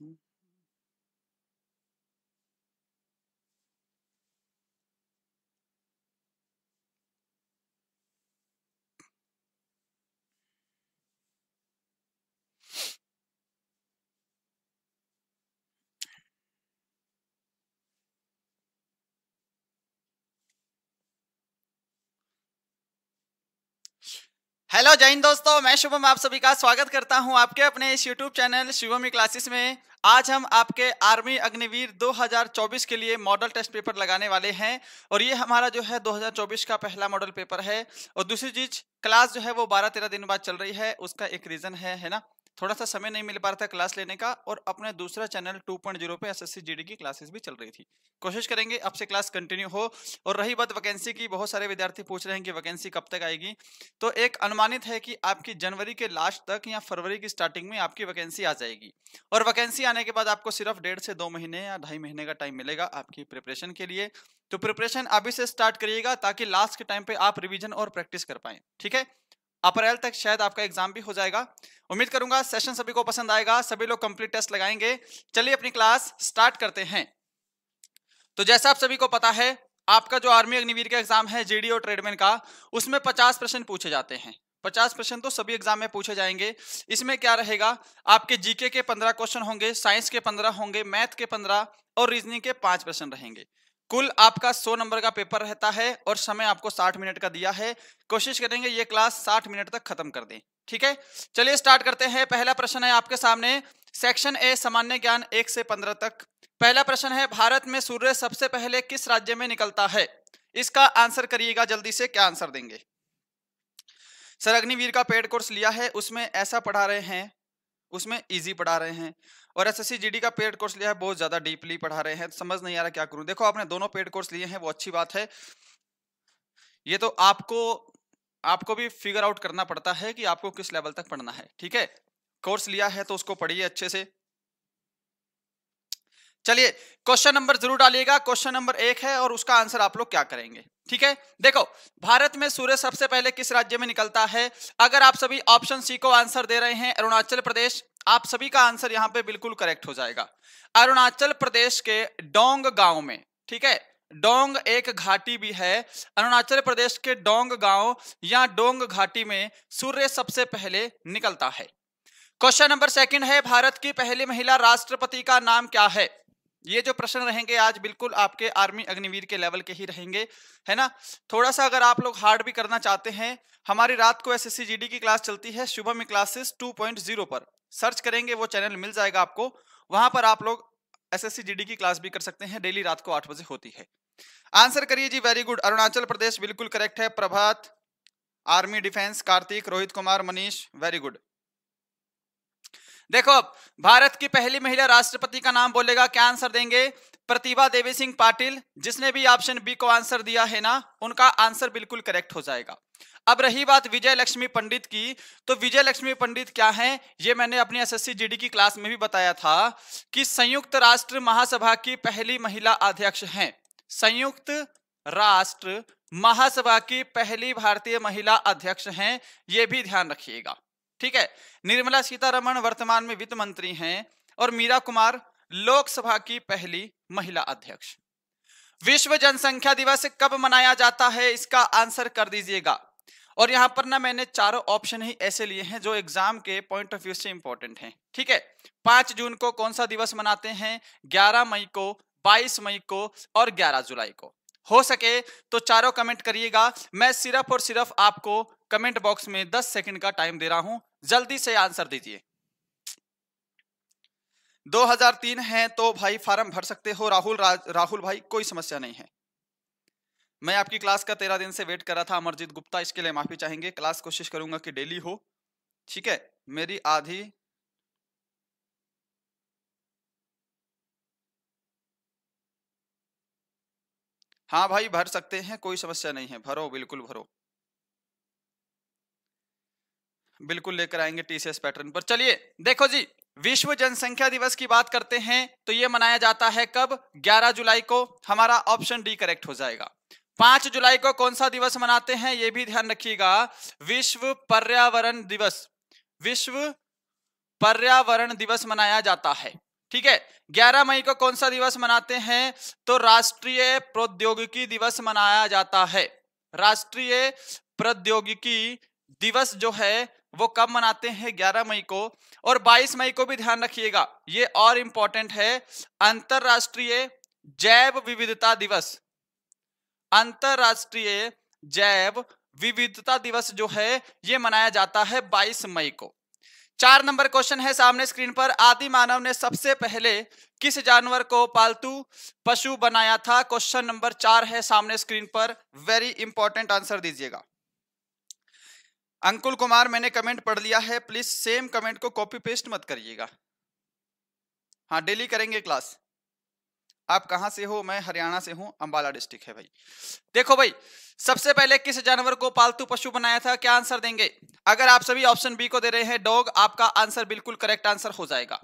beaucoup hello Jain दोस्तों मैं शुभम आप सभी का स्वागत करता हूं आपके अपने इस यूट्यूब चैनल शिवमी क्लासेस में आज हम आपके आर्मी अग्निवीर 2024 के लिए मॉडल टेस्ट पेपर लगाने वाले हैं और ये हमारा जो है 2024 का पहला मॉडल पेपर है और दूसरी चीज क्लास जो है वो 12-13 दिन बाद चल रही है उसका एक रीजन है है ना थोड़ा सा समय नहीं मिल पा रहा था क्लास लेने का और अपने दूसरा चैनल 2.0 पे एसएससी जीडी की क्लासेस भी चल रही थी कोशिश करेंगे आपसे क्लास कंटिन्यू हो और रही बात वैकेंसी की बहुत सारे विद्यार्थी पूछ रहे हैं कि वैकेंसी कब तक आएगी तो एक अनुमानित है कि आपकी जनवरी के लास्ट तक या फरवरी की स्टार्टिंग में आपकी वैकेंसी आ जाएगी और वैकेंसी आने के बाद आपको सिर्फ डेढ़ से दो महीने या ढाई महीने का टाइम मिलेगा आपकी प्रिपरेशन के लिए तो प्रिपरेशन अभी से स्टार्ट करिएगा ताकि लास्ट के टाइम पे आप रिविजन और प्रैक्टिस कर पाए ठीक है अप्रैल तक शायद आपका एग्जाम भी हो जाएगा उम्मीद करूंगा सेशन सभी को पसंद आएगा सभी लोग कंप्लीट टेस्ट लगाएंगे चलिए अपनी क्लास स्टार्ट करते हैं तो जैसा आप सभी को पता है आपका जो आर्मी अग्निवीर का एग्जाम है जीडी और ट्रेडमैन का उसमें पचास प्रश्न पूछे जाते हैं पचास प्रश्न तो सभी एग्जाम में पूछे जाएंगे इसमें क्या रहेगा आपके जीके के पंद्रह क्वेश्चन होंगे साइंस के पंद्रह होंगे मैथ के पंद्रह और रीजनिंग के पांच प्रश्न रहेंगे कुल आपका 100 नंबर का पेपर रहता है और समय आपको 60 मिनट का दिया है कोशिश करेंगे ये क्लास 60 मिनट तक खत्म कर दें ठीक है चलिए स्टार्ट करते हैं पहला प्रश्न है आपके सामने सेक्शन ए सामान्य ज्ञान एक से पंद्रह तक पहला प्रश्न है भारत में सूर्य सबसे पहले किस राज्य में निकलता है इसका आंसर करिएगा जल्दी से क्या आंसर देंगे सर अग्निवीर का पेड कोर्स लिया है उसमें ऐसा पढ़ा रहे हैं उसमें इजी पढ़ा रहे हैं और एस एस का पेड कोर्स लिया है बहुत ज़्यादा डीपली पढ़ा रहे हैं समझ नहीं आ रहा क्या करूं देखो आपने दोनों पेड कोर्स लिए हैं वो अच्छी बात है ये तो आपको आपको भी फिगर आउट करना पड़ता है कि आपको किस लेवल तक पढ़ना है ठीक है कोर्स लिया है तो उसको पढ़िए अच्छे से चलिए क्वेश्चन नंबर जरूर डालिएगा क्वेश्चन नंबर एक है और उसका आंसर आप लोग क्या करेंगे ठीक है देखो भारत में सूर्य सबसे पहले किस राज्य में निकलता है अगर आप सभी ऑप्शन सी को आंसर दे रहे हैं अरुणाचल प्रदेश आप सभी का आंसर यहां पे बिल्कुल करेक्ट हो जाएगा अरुणाचल प्रदेश के डोंग गांव में ठीक है डोंग एक घाटी भी है अरुणाचल प्रदेश के डोंग गांव या डोंग घाटी में सूर्य सबसे पहले निकलता है क्वेश्चन नंबर सेकंड है भारत की पहली महिला राष्ट्रपति का नाम क्या है ये जो प्रश्न रहेंगे आज बिल्कुल आपके आर्मी अग्निवीर के लेवल के ही रहेंगे है ना थोड़ा सा अगर आप लोग हार्ड भी करना चाहते हैं हमारी रात को एसएससी जीडी की क्लास चलती है शुभम क्लासेस 2.0 पर सर्च करेंगे वो चैनल मिल जाएगा आपको वहां पर आप लोग एसएससी जीडी की क्लास भी कर सकते हैं डेली रात को आठ बजे होती है आंसर करिए जी वेरी गुड अरुणाचल प्रदेश बिल्कुल करेक्ट है Prabhat army defence Kartik Rohit Kumar Manish very good देखो अब भारत की पहली महिला राष्ट्रपति का नाम बोलेगा क्या आंसर देंगे प्रतिभा देवी सिंह पाटिल जिसने भी ऑप्शन बी को आंसर दिया है ना उनका आंसर बिल्कुल करेक्ट हो जाएगा अब रही बात विजय लक्ष्मी पंडित की तो विजय लक्ष्मी पंडित क्या हैं ये मैंने अपनी एसएससी जीडी की क्लास में भी बताया था कि संयुक्त राष्ट्र महासभा की पहली महिला अध्यक्ष हैं संयुक्त राष्ट्र महासभा की पहली भारतीय महिला अध्यक्ष हैं ये भी ध्यान रखिएगा ठीक है निर्मला सीतारमण वर्तमान में वित्त मंत्री हैं और मीरा कुमार लोकसभा की पहली महिला अध्यक्ष विश्व जनसंख्या दिवस कब मनाया जाता है इसका आंसर कर दीजिएगा और यहां पर ना मैंने चारों ऑप्शन ही ऐसे लिए हैं जो एग्जाम के पॉइंट ऑफ व्यू से इंपॉर्टेंट हैं ठीक है पांच जून को कौन सा दिवस मनाते हैं ग्यारह मई को बाईस मई को और ग्यारह जुलाई को हो सके तो चारों कमेंट करिएगा मैं सिर्फ और सिर्फ आपको कमेंट बॉक्स में 10 सेकंड का टाइम दे रहा हूं जल्दी से आंसर दीजिए 2003 है तो भाई फार्म भर सकते हो राहुल राहुल भाई कोई समस्या नहीं है मैं आपकी क्लास का तेरह दिन से वेट कर रहा था अमरजीत गुप्ता इसके लिए माफी चाहेंगे क्लास कोशिश करूंगा कि डेली हो ठीक है मेरी आधी हाँ भाई भर सकते हैं कोई समस्या नहीं है भरो बिल्कुल भरो बिल्कुल लेकर आएंगे टीसीएस पैटर्न पर चलिए देखो जी विश्व जनसंख्या दिवस की बात करते हैं तो ये मनाया जाता है कब 11 जुलाई को हमारा ऑप्शन डी करेक्ट हो जाएगा 5 जुलाई को कौन सा दिवस मनाते हैं ये भी ध्यान रखिएगा विश्व पर्यावरण दिवस विश्व पर्यावरण दिवस मनाया जाता है ठीक है 11 मई को कौन सा दिवस मनाते हैं तो राष्ट्रीय प्रौद्योगिकी दिवस मनाया जाता है राष्ट्रीय प्रौद्योगिकी दिवस जो है वो कब मनाते हैं 11 मई को और 22 मई को भी ध्यान रखिएगा ये और इंपॉर्टेंट है अंतरराष्ट्रीय जैव विविधता दिवस अंतरराष्ट्रीय जैव विविधता दिवस जो है ये मनाया जाता है 22 मई को चार नंबर क्वेश्चन है सामने स्क्रीन पर आदि मानव ने सबसे पहले किस जानवर को पालतू पशु बनाया था क्वेश्चन नंबर चार है सामने स्क्रीन पर वेरी इंपॉर्टेंट आंसर दीजिएगा अंकुल कुमार मैंने कमेंट पढ़ लिया है प्लीज सेम कमेंट को कॉपी पेस्ट मत करिएगा हाँ डेली करेंगे क्लास आप कहां से हो मैं हरियाणा से हूँ अंबाला डिस्ट्रिक्ट है भाई देखो भाई सबसे पहले किस जानवर को पालतू पशु बनाया था क्या आंसर देंगे अगर आप सभी ऑप्शन बी को दे रहे हैं डॉग आपका आंसर बिल्कुल करेक्ट आंसर हो जाएगा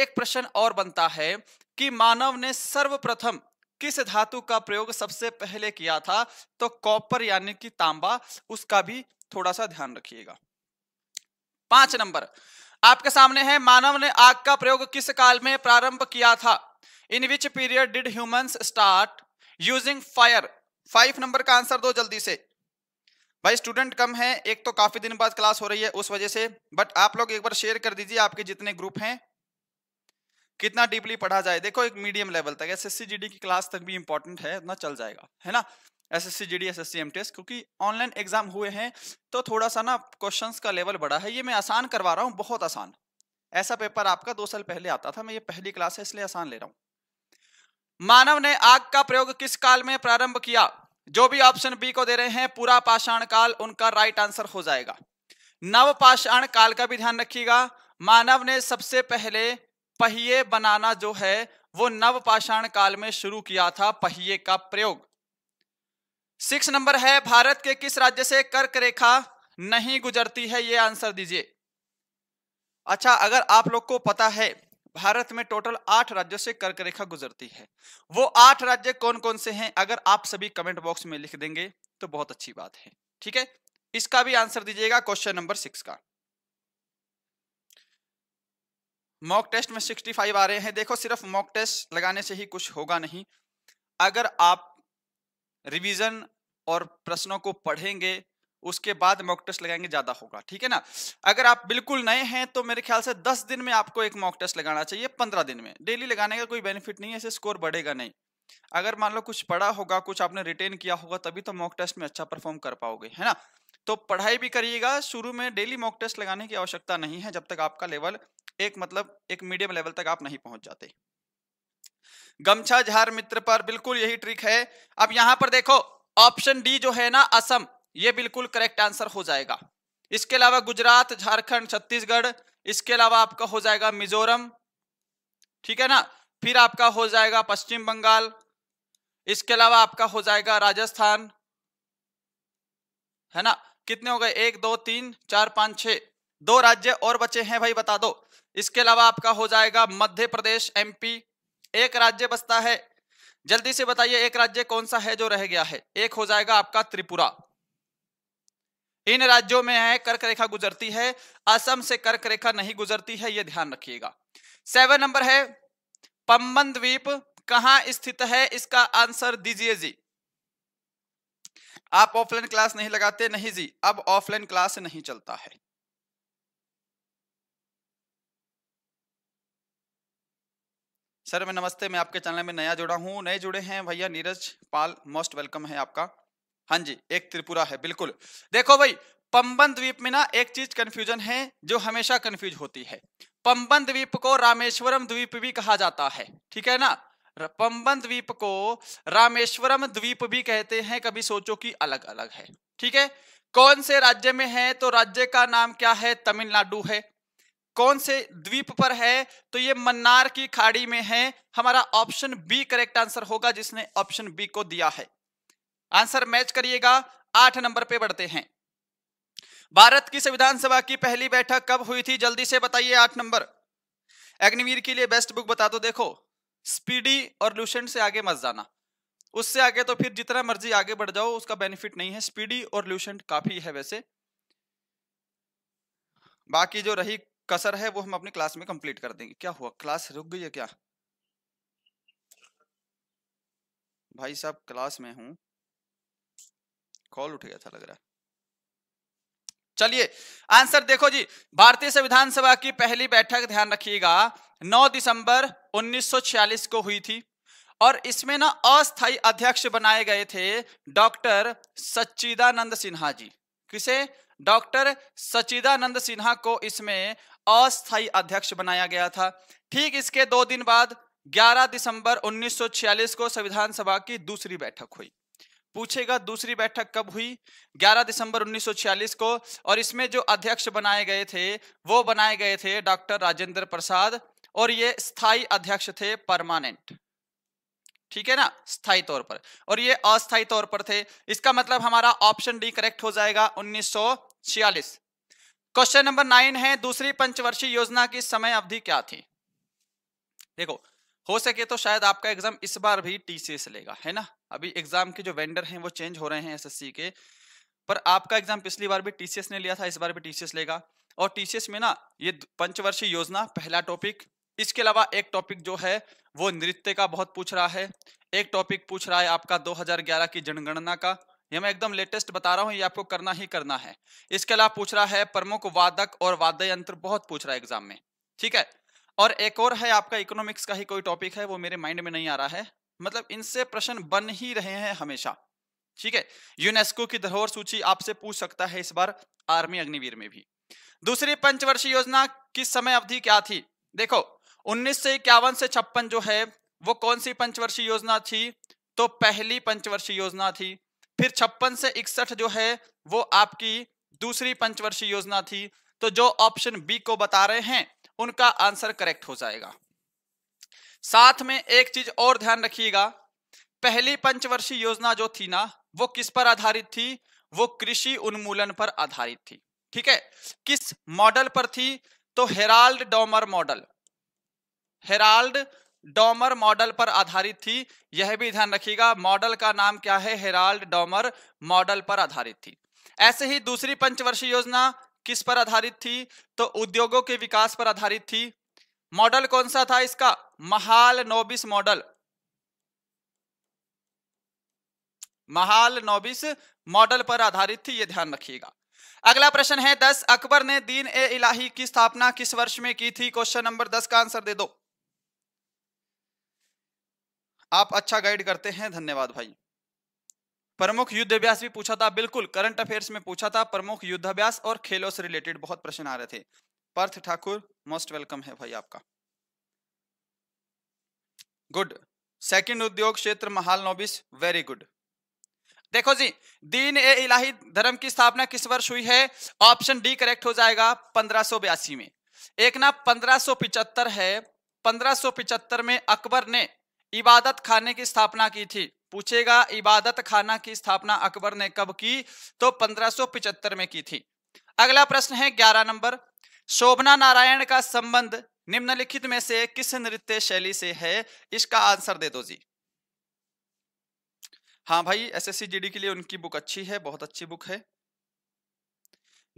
एक प्रश्न और बनता है कि मानव ने सर्वप्रथम किस धातु का प्रयोग सबसे पहले किया था तो कॉपर यानी कि तांबा उसका भी थोड़ा सा ध्यान रखिएगा पांच नंबर आपके सामने है मानव ने आग का प्रयोग किस काल में प्रारंभ किया था in which period did humans start using fire five number का आंसर दो जल्दी से भाई स्टूडेंट कम है एक तो काफी दिन बाद क्लास हो रही है उस वजह से बट आप लोग एक बार शेयर कर दीजिए आपके जितने ग्रुप हैं कितना डीपली पढ़ा जाए देखो एक मीडियम लेवल तक एस एस की क्लास तक भी इंपॉर्टेंट है उतना चल जाएगा है ना S S C G D S S C M test क्योंकि ऑनलाइन एग्जाम हुए हैं तो थोड़ा सा ना क्वेश्चंस का लेवल बढ़ा है ये मैं आसान करवा रहा हूँ बहुत आसान ऐसा पेपर आपका दो साल पहले आता था मैं ये पहली क्लास है इसलिए आसान ले रहा हूँ मानव ने आग का प्रयोग किस काल में प्रारंभ किया जो भी ऑप्शन बी को दे रहे हैं पूरा पाषाण काल उनका राइट आंसर हो जाएगा नव पाषाण काल का भी ध्यान रखिएगा मानव ने सबसे पहले पहिए बनाना जो है वो नव पाषाण काल में शुरू किया था पहिए का प्रयोग सिक्स नंबर है भारत के किस राज्य से कर्क रेखा नहीं गुजरती है ये आंसर दीजिए अच्छा अगर आप लोग को पता है भारत में टोटल आठ राज्यों से कर्क रेखा गुजरती है वो आठ राज्य कौन कौन से हैं अगर आप सभी कमेंट बॉक्स में लिख देंगे तो बहुत अच्छी बात है ठीक है इसका भी आंसर दीजिएगा क्वेश्चन नंबर सिक्स का मॉक टेस्ट में 65 आ रहे हैं देखो सिर्फ मॉक टेस्ट लगाने से ही कुछ होगा नहीं अगर आप रिवीजन और प्रश्नों को पढ़ेंगे उसके बाद मॉक टेस्ट लगाएंगे ज्यादा होगा ठीक है ना अगर आप बिल्कुल नए हैं तो मेरे ख्याल से दस दिन में आपको एक मॉक टेस्ट लगाना चाहिए पंद्रह दिन में डेली लगाने का कोई बेनिफिट नहीं है ऐसे स्कोर बढ़ेगा नहीं अगर मान लो कुछ पढ़ा होगा कुछ आपने रिटेन किया होगा तभी तो मॉक टेस्ट में अच्छा परफॉर्म कर पाओगे है ना तो पढ़ाई भी करिएगा शुरू में डेली मॉक टेस्ट लगाने की आवश्यकता नहीं है जब तक आपका लेवल एक मतलब एक मीडियम लेवल तक आप नहीं पहुंच जाते गमछा झार मित्र पर बिल्कुल यही ट्रिक है अब यहां पर देखो ऑप्शन डी जो है ना असम ये बिल्कुल करेक्ट आंसर हो जाएगा इसके अलावा गुजरात झारखंड छत्तीसगढ़ इसके अलावा आपका हो जाएगा मिजोरम ठीक है ना फिर आपका हो जाएगा पश्चिम बंगाल इसके अलावा आपका हो जाएगा राजस्थान है ना कितने हो गए एक दो तीन चार पांच छ दो राज्य और बचे हैं भाई बता दो इसके अलावा आपका हो जाएगा मध्य प्रदेश एमपी एक राज्य बसता है जल्दी से बताइए एक राज्य कौन सा है जो रह गया है एक हो जाएगा आपका त्रिपुरा इन राज्यों में है कर्क रेखा गुजरती है असम से कर्क रेखा नहीं गुजरती है यह ध्यान रखिएगा सेवन नंबर है पम्बन द्वीप कहां स्थित है इसका आंसर दीजिए जी आप ऑफलाइन क्लास नहीं लगाते नहीं जी अब ऑफलाइन क्लास नहीं चलता है सर मैं नमस्ते मैं आपके चैनल में नया जुड़ा हूँ नए जुड़े हैं भैया नीरज पाल मोस्ट वेलकम है आपका हाँ जी एक त्रिपुरा है बिल्कुल देखो भाई पंबन द्वीप में ना एक चीज कंफ्यूजन है जो हमेशा कंफ्यूज होती है पंबन द्वीप को रामेश्वरम द्वीप भी कहा जाता है ठीक है ना पंबन द्वीप को रामेश्वरम द्वीप भी कहते हैं कभी सोचो कि अलग अलग है ठीक है कौन से राज्य में है तो राज्य का नाम क्या है तमिलनाडु है कौन से द्वीप पर है तो ये मन्नार की खाड़ी में है हमारा ऑप्शन बी करेक्ट आंसर होगा जिसने ऑप्शन बी को दिया है आंसर मैच करिएगा आठ नंबर पे बढ़ते हैं भारत की संविधान सभा की पहली बैठक कब हुई थी जल्दी से बताइए आठ नंबर अग्निवीर के लिए बेस्ट बुक बता दो देखो स्पीडी और लूसेंट से आगे मत जाना उससे आगे तो फिर जितना मर्जी आगे बढ़ जाओ उसका बेनिफिट नहीं है स्पीडी और लूसेंट काफी है वैसे बाकी जो रही कसर है वो हम अपनी क्लास में कंप्लीट कर देंगे क्या हुआ क्लास रुक गई है क्या भाई साहब क्लास में हूं कॉल उठ गया था लग रहा चलिए आंसर देखो जी भारतीय संविधान सभा की पहली बैठक ध्यान रखिएगा 9 दिसंबर 1946 को हुई थी और इसमें ना अस्थाई अध्यक्ष बनाए गए थे डॉक्टर सच्चिदानंद सिन्हा जी किसे डॉक्टर सचिदानंद सिन्हा को इसमें अस्थाई अध्यक्ष बनाया गया था ठीक इसके दो दिन बाद 11 दिसंबर 1946 को संविधान सभा की दूसरी बैठक हुई पूछेगा दूसरी बैठक कब हुई 11 दिसंबर 1946 को और इसमें जो अध्यक्ष बनाए गए थे वो बनाए गए थे डॉक्टर राजेंद्र प्रसाद और ये स्थायी अध्यक्ष थे परमानेंट ठीक है ना स्थायी तौर पर और ये अस्थायी तौर पर थे इसका मतलब हमारा ऑप्शन डी करेक्ट हो जाएगा 1946 क्वेश्चन नंबर नाइन है दूसरी पंचवर्षीय योजना की समय अवधि क्या थी देखो हो सके तो शायद आपका एग्जाम इस बार भी टीसीएस लेगा है ना अभी एग्जाम के जो वेंडर हैं वो चेंज हो रहे हैं एसएससी के पर आपका एग्जाम पिछली बार भी टीसीएस ने लिया था इस बार भी टीसीएस लेगा और टीसीएस में ना ये पंचवर्षीय योजना पहला टॉपिक इसके अलावा एक टॉपिक जो है वो नृत्य का बहुत पूछ रहा है एक टॉपिक पूछ रहा है आपका दो की जनगणना का ये मैं एकदम लेटेस्ट बता रहा हूँ ये आपको करना ही करना है इसके अलावा पूछ रहा है प्रमुख वादक और वाद्य यंत्र बहुत पूछ रहा है एग्जाम में ठीक है और एक और है आपका इकोनॉमिक्स का ही कोई टॉपिक है वो मेरे माइंड में नहीं आ रहा है मतलब इनसे प्रश्न बन ही रहे हैं हमेशा ठीक है यूनेस्को की धरोहर सूची आपसे पूछ सकता है इस बार आर्मी अग्निवीर में भी दूसरी पंचवर्षीय योजना की समय अवधि क्या थी देखो उन्नीस से इक्यावन से छप्पन जो है वो कौन सी पंचवर्षीय योजना थी तो पहली पंचवर्षीय योजना थी फिर छप्पन से इकसठ जो है वो आपकी दूसरी पंचवर्षीय योजना थी तो जो ऑप्शन बी को बता रहे हैं उनका आंसर करेक्ट हो जाएगा साथ में एक चीज और ध्यान रखिएगा पहली पंचवर्षीय योजना जो थी ना वो किस पर आधारित थी वो कृषि उन्मूलन पर आधारित थी ठीक है किस मॉडल पर थी तो Harrod Domar model Harrod Domar model पर आधारित थी यह भी ध्यान रखिएगा मॉडल का नाम क्या है हेराल्ड डॉमर मॉडल पर आधारित थी ऐसे ही दूसरी पंचवर्षीय योजना किस पर आधारित थी तो उद्योगों के विकास पर आधारित थी मॉडल कौन सा था इसका महाल नोबिस मॉडल महाल नोबिस मॉडल पर आधारित थी यह ध्यान रखिएगा अगला प्रश्न है दस अकबर ने दीन ए इलाही की स्थापना किस वर्ष में की थी क्वेश्चन नंबर दस का आंसर दे दो आप अच्छा गाइड करते हैं धन्यवाद भाई प्रमुख युद्धाभ्यास भी पूछा था बिल्कुल करंट अफेयर्स में पूछा था प्रमुख युद्धाभ्यास और खेलों से रिलेटेड बहुत प्रश्न आ रहे थे पार्थ ठाकुर मोस्ट वेलकम है भाई आपका गुड सेकंड उद्योग क्षेत्र महाल नोबिस वेरी गुड देखो जी दीन ए इलाही धर्म की स्थापना किस वर्ष हुई है ऑप्शन डी करेक्ट हो जाएगा पंद्रह में एक ना पंद्रह है पंद्रह में अकबर ने इबादत खाने की स्थापना की थी पूछेगा इबादत खाना की स्थापना अकबर ने कब की तो 1575 में की थी अगला प्रश्न है 11 नंबर शोभना नारायण का संबंध निम्नलिखित में से किस नृत्य शैली से है इसका आंसर दे दो जी हाँ भाई एसएससी जीडी के लिए उनकी बुक अच्छी है बहुत अच्छी बुक है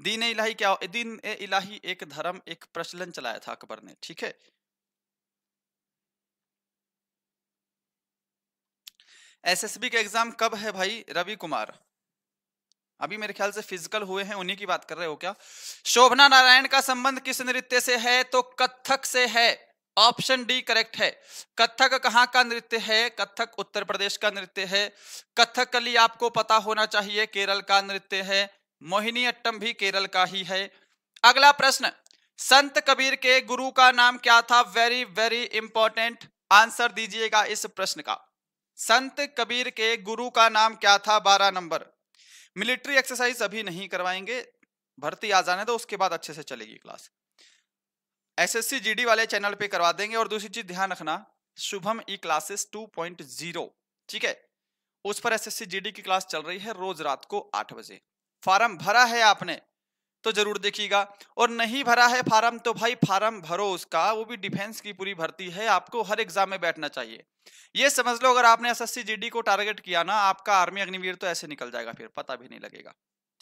दीन इलाही क्या दीन ए इलाही एक धर्म एक प्रचलन चलाया था अकबर ने ठीक है एसएसबी का एग्जाम कब है भाई रवि कुमार अभी मेरे ख्याल से फिजिकल हुए हैं उन्हीं की बात कर रहे हो क्या शोभना नारायण का संबंध किस नृत्य से है तो कथक से है ऑप्शन डी करेक्ट है कथक कहाँ का नृत्य है कथक उत्तर प्रदेश का नृत्य है कथकली आपको पता होना चाहिए केरल का नृत्य है मोहिनी अट्टम भी केरल का ही है अगला प्रश्न संत कबीर के गुरु का नाम क्या था वेरी वेरी इंपॉर्टेंट आंसर दीजिएगा इस प्रश्न का संत कबीर के गुरु का नाम क्या था बारह नंबर मिलिट्री एक्सरसाइज अभी नहीं करवाएंगे भर्ती आ जाने तो उसके बाद अच्छे से चलेगी क्लास एसएससी जीडी वाले चैनल पे करवा देंगे और दूसरी चीज ध्यान रखना शुभम ई क्लासेस 2.0 ठीक है उस पर एसएससी जीडी की क्लास चल रही है रोज रात को आठ बजे फॉर्म भरा है आपने तो जरूर देखिएगा और नहीं भरा है फार्म तो भाई फार्म भरो उसका वो भी डिफेंस की पूरी भर्ती है आपको हर एग्जाम में बैठना चाहिए ये समझ लो अगर आपने एसएससी जीडी को टारगेट किया ना आपका आर्मी अग्निवीर तो ऐसे निकल जाएगा फिर पता भी नहीं लगेगा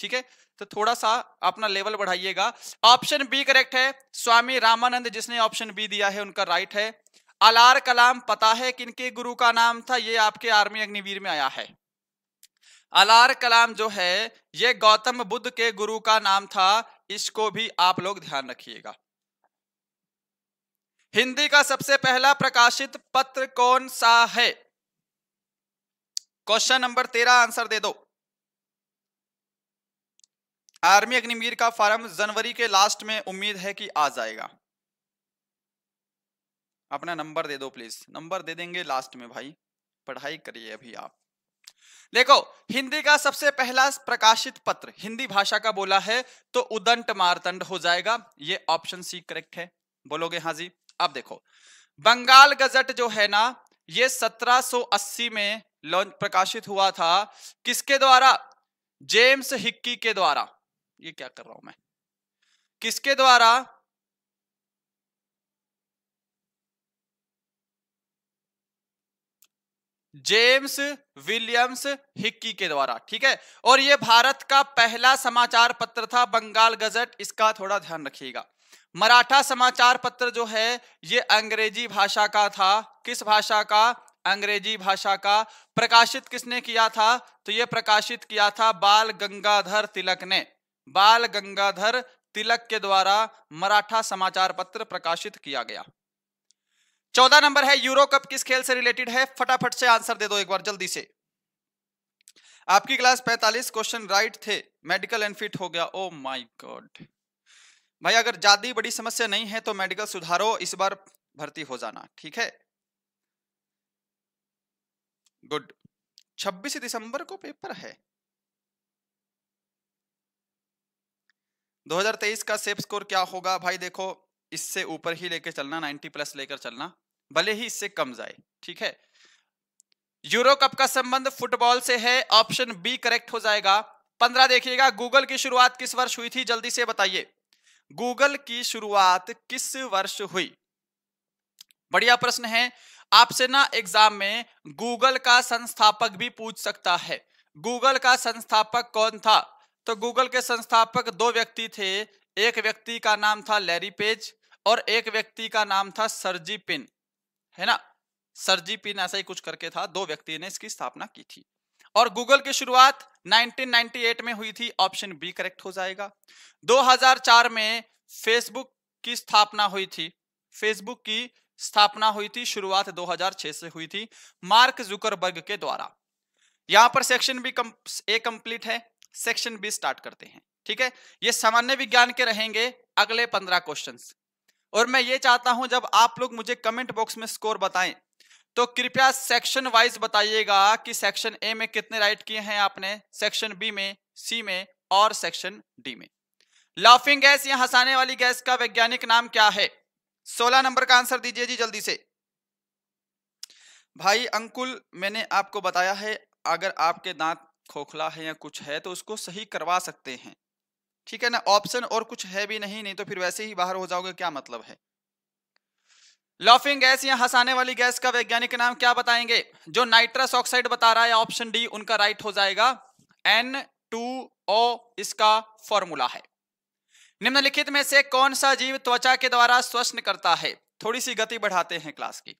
ठीक है तो थोड़ा सा अपना लेवल बढ़ाइएगा ऑप्शन बी करेक्ट है स्वामी रामानंद जिसने ऑप्शन बी दिया है उनका राइट है अलार कलाम पता है किनके गुरु का नाम था ये आपके आर्मी अग्निवीर में आया है अलार कलाम जो है ये गौतम बुद्ध के गुरु का नाम था इसको भी आप लोग ध्यान रखिएगा हिंदी का सबसे पहला प्रकाशित पत्र कौन सा है क्वेश्चन नंबर तेरह आंसर दे दो आर्मी अग्निवीर का फॉर्म जनवरी के लास्ट में उम्मीद है कि आ जाएगा अपना नंबर दे दो प्लीज नंबर दे देंगे लास्ट में भाई पढ़ाई करिए अभी आप देखो हिंदी का सबसे पहला प्रकाशित पत्र हिंदी भाषा का बोला है तो उदंत मारतंड हो जाएगा ये ऑप्शन सी करेक्ट है बोलोगे हाँ जी अब देखो बंगाल गजट जो है ना ये 1780 में लॉन्च प्रकाशित हुआ था किसके द्वारा जेम्स हिक्की के द्वारा ये क्या कर रहा हूं मैं किसके द्वारा जेम्स विलियम्स हिक्की के द्वारा ठीक है और यह भारत का पहला समाचार पत्र था बंगाल गजट इसका थोड़ा ध्यान रखिएगा मराठा समाचार पत्र जो है ये अंग्रेजी भाषा का था किस भाषा का अंग्रेजी भाषा का प्रकाशित किसने किया था तो यह प्रकाशित किया था बाल गंगाधर तिलक ने बाल गंगाधर तिलक के द्वारा मराठा समाचार पत्र प्रकाशित किया गया चौदह नंबर है यूरो कप किस खेल से रिलेटेड है फटाफट से आंसर दे दो एक बार जल्दी से आपकी क्लास 45 क्वेश्चन राइट थे मेडिकल एंड फिट हो गया ओ माय गॉड भाई अगर ज्यादा बड़ी समस्या नहीं है तो मेडिकल सुधारो इस बार भर्ती हो जाना ठीक है गुड 26 दिसंबर को पेपर है 2023 का सेफ स्कोर क्या होगा भाई देखो इससे ऊपर ही लेकर चलना 90 प्लस लेकर चलना भले ही इससे कम जाए ठीक है यूरो कप का संबंध फुटबॉल से है ऑप्शन बी करेक्ट हो जाएगा पंद्रह देखिएगा गूगल की शुरुआत किस वर्ष हुई थी जल्दी से बताइए गूगल की शुरुआत किस वर्ष हुई बढ़िया प्रश्न है आपसे ना एग्जाम में गूगल का संस्थापक भी पूछ सकता है गूगल का संस्थापक कौन था तो गूगल के संस्थापक दो व्यक्ति थे एक व्यक्ति का नाम था लैरी पेज और एक व्यक्ति का नाम था सरजी पिन है ना सरजी पिन ऐसा ही कुछ करके था दो व्यक्ति ने इसकी स्थापना की थी और गूगल की शुरुआत 1998 में हुई थी ऑप्शन बी करेक्ट हो जाएगा 2004 में फेसबुक की स्थापना हुई थी फेसबुक की स्थापना हुई थी शुरुआत 2006 से हुई थी मार्क जुकरबर्ग के द्वारा यहां पर सेक्शन बी कम, ए कंप्लीट है सेक्शन बी स्टार्ट करते हैं ठीक है ये सामान्य विज्ञान के रहेंगे अगले पंद्रह क्वेश्चन और मैं ये चाहता हूं जब आप लोग मुझे कमेंट बॉक्स में स्कोर बताएं तो कृपया सेक्शन वाइज बताइएगा कि सेक्शन ए में कितने राइट किए हैं आपने सेक्शन बी में सी में और सेक्शन डी में लाफिंग गैस या हंसाने वाली गैस का वैज्ञानिक नाम क्या है सोलह नंबर का आंसर दीजिए जी जल्दी से भाई अंकुल मैंने आपको बताया है अगर आपके दांत खोखला है या कुछ है तो उसको सही करवा सकते हैं ठीक है ना ऑप्शन और कुछ है भी नहीं नहीं तो फिर वैसे ही बाहर हो जाओगे क्या मतलब है लॉफिंग गैस या हंसाने वाली गैस का वैज्ञानिक नाम क्या बताएंगे जो नाइट्रस ऑक्साइड बता रहा है ऑप्शन डी उनका राइट हो जाएगा एन टू ओ इसका फॉर्मूला है निम्नलिखित में से कौन सा जीव त्वचा के द्वारा स्वस्थ करता है थोड़ी सी गति बढ़ाते हैं क्लास की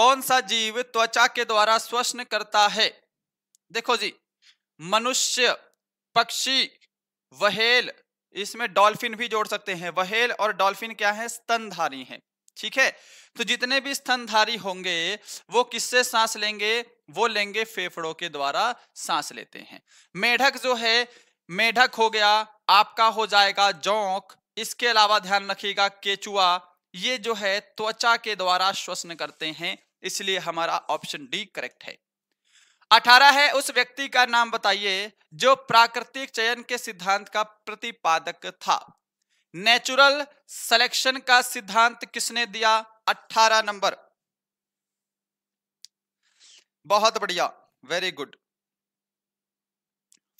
कौन सा जीव त्वचा के द्वारा स्वस्थ करता है देखो जी मनुष्य पक्षी वहेल इसमें डॉल्फिन भी जोड़ सकते हैं वहेल और डॉल्फिन क्या है स्तनधारी हैं ठीक है तो जितने भी स्तनधारी होंगे वो किससे सांस लेंगे वो लेंगे फेफड़ों के द्वारा सांस लेते हैं मेढक जो है मेढक हो गया आपका हो जाएगा जौक इसके अलावा ध्यान रखिएगा केचुआ ये जो है त्वचा के द्वारा श्वसन करते हैं इसलिए हमारा ऑप्शन डी करेक्ट है अठारह है उस व्यक्ति का नाम बताइए जो प्राकृतिक चयन के सिद्धांत का प्रतिपादक था नेचुरल सिलेक्शन का सिद्धांत किसने दिया अठारह नंबर बहुत बढ़िया वेरी गुड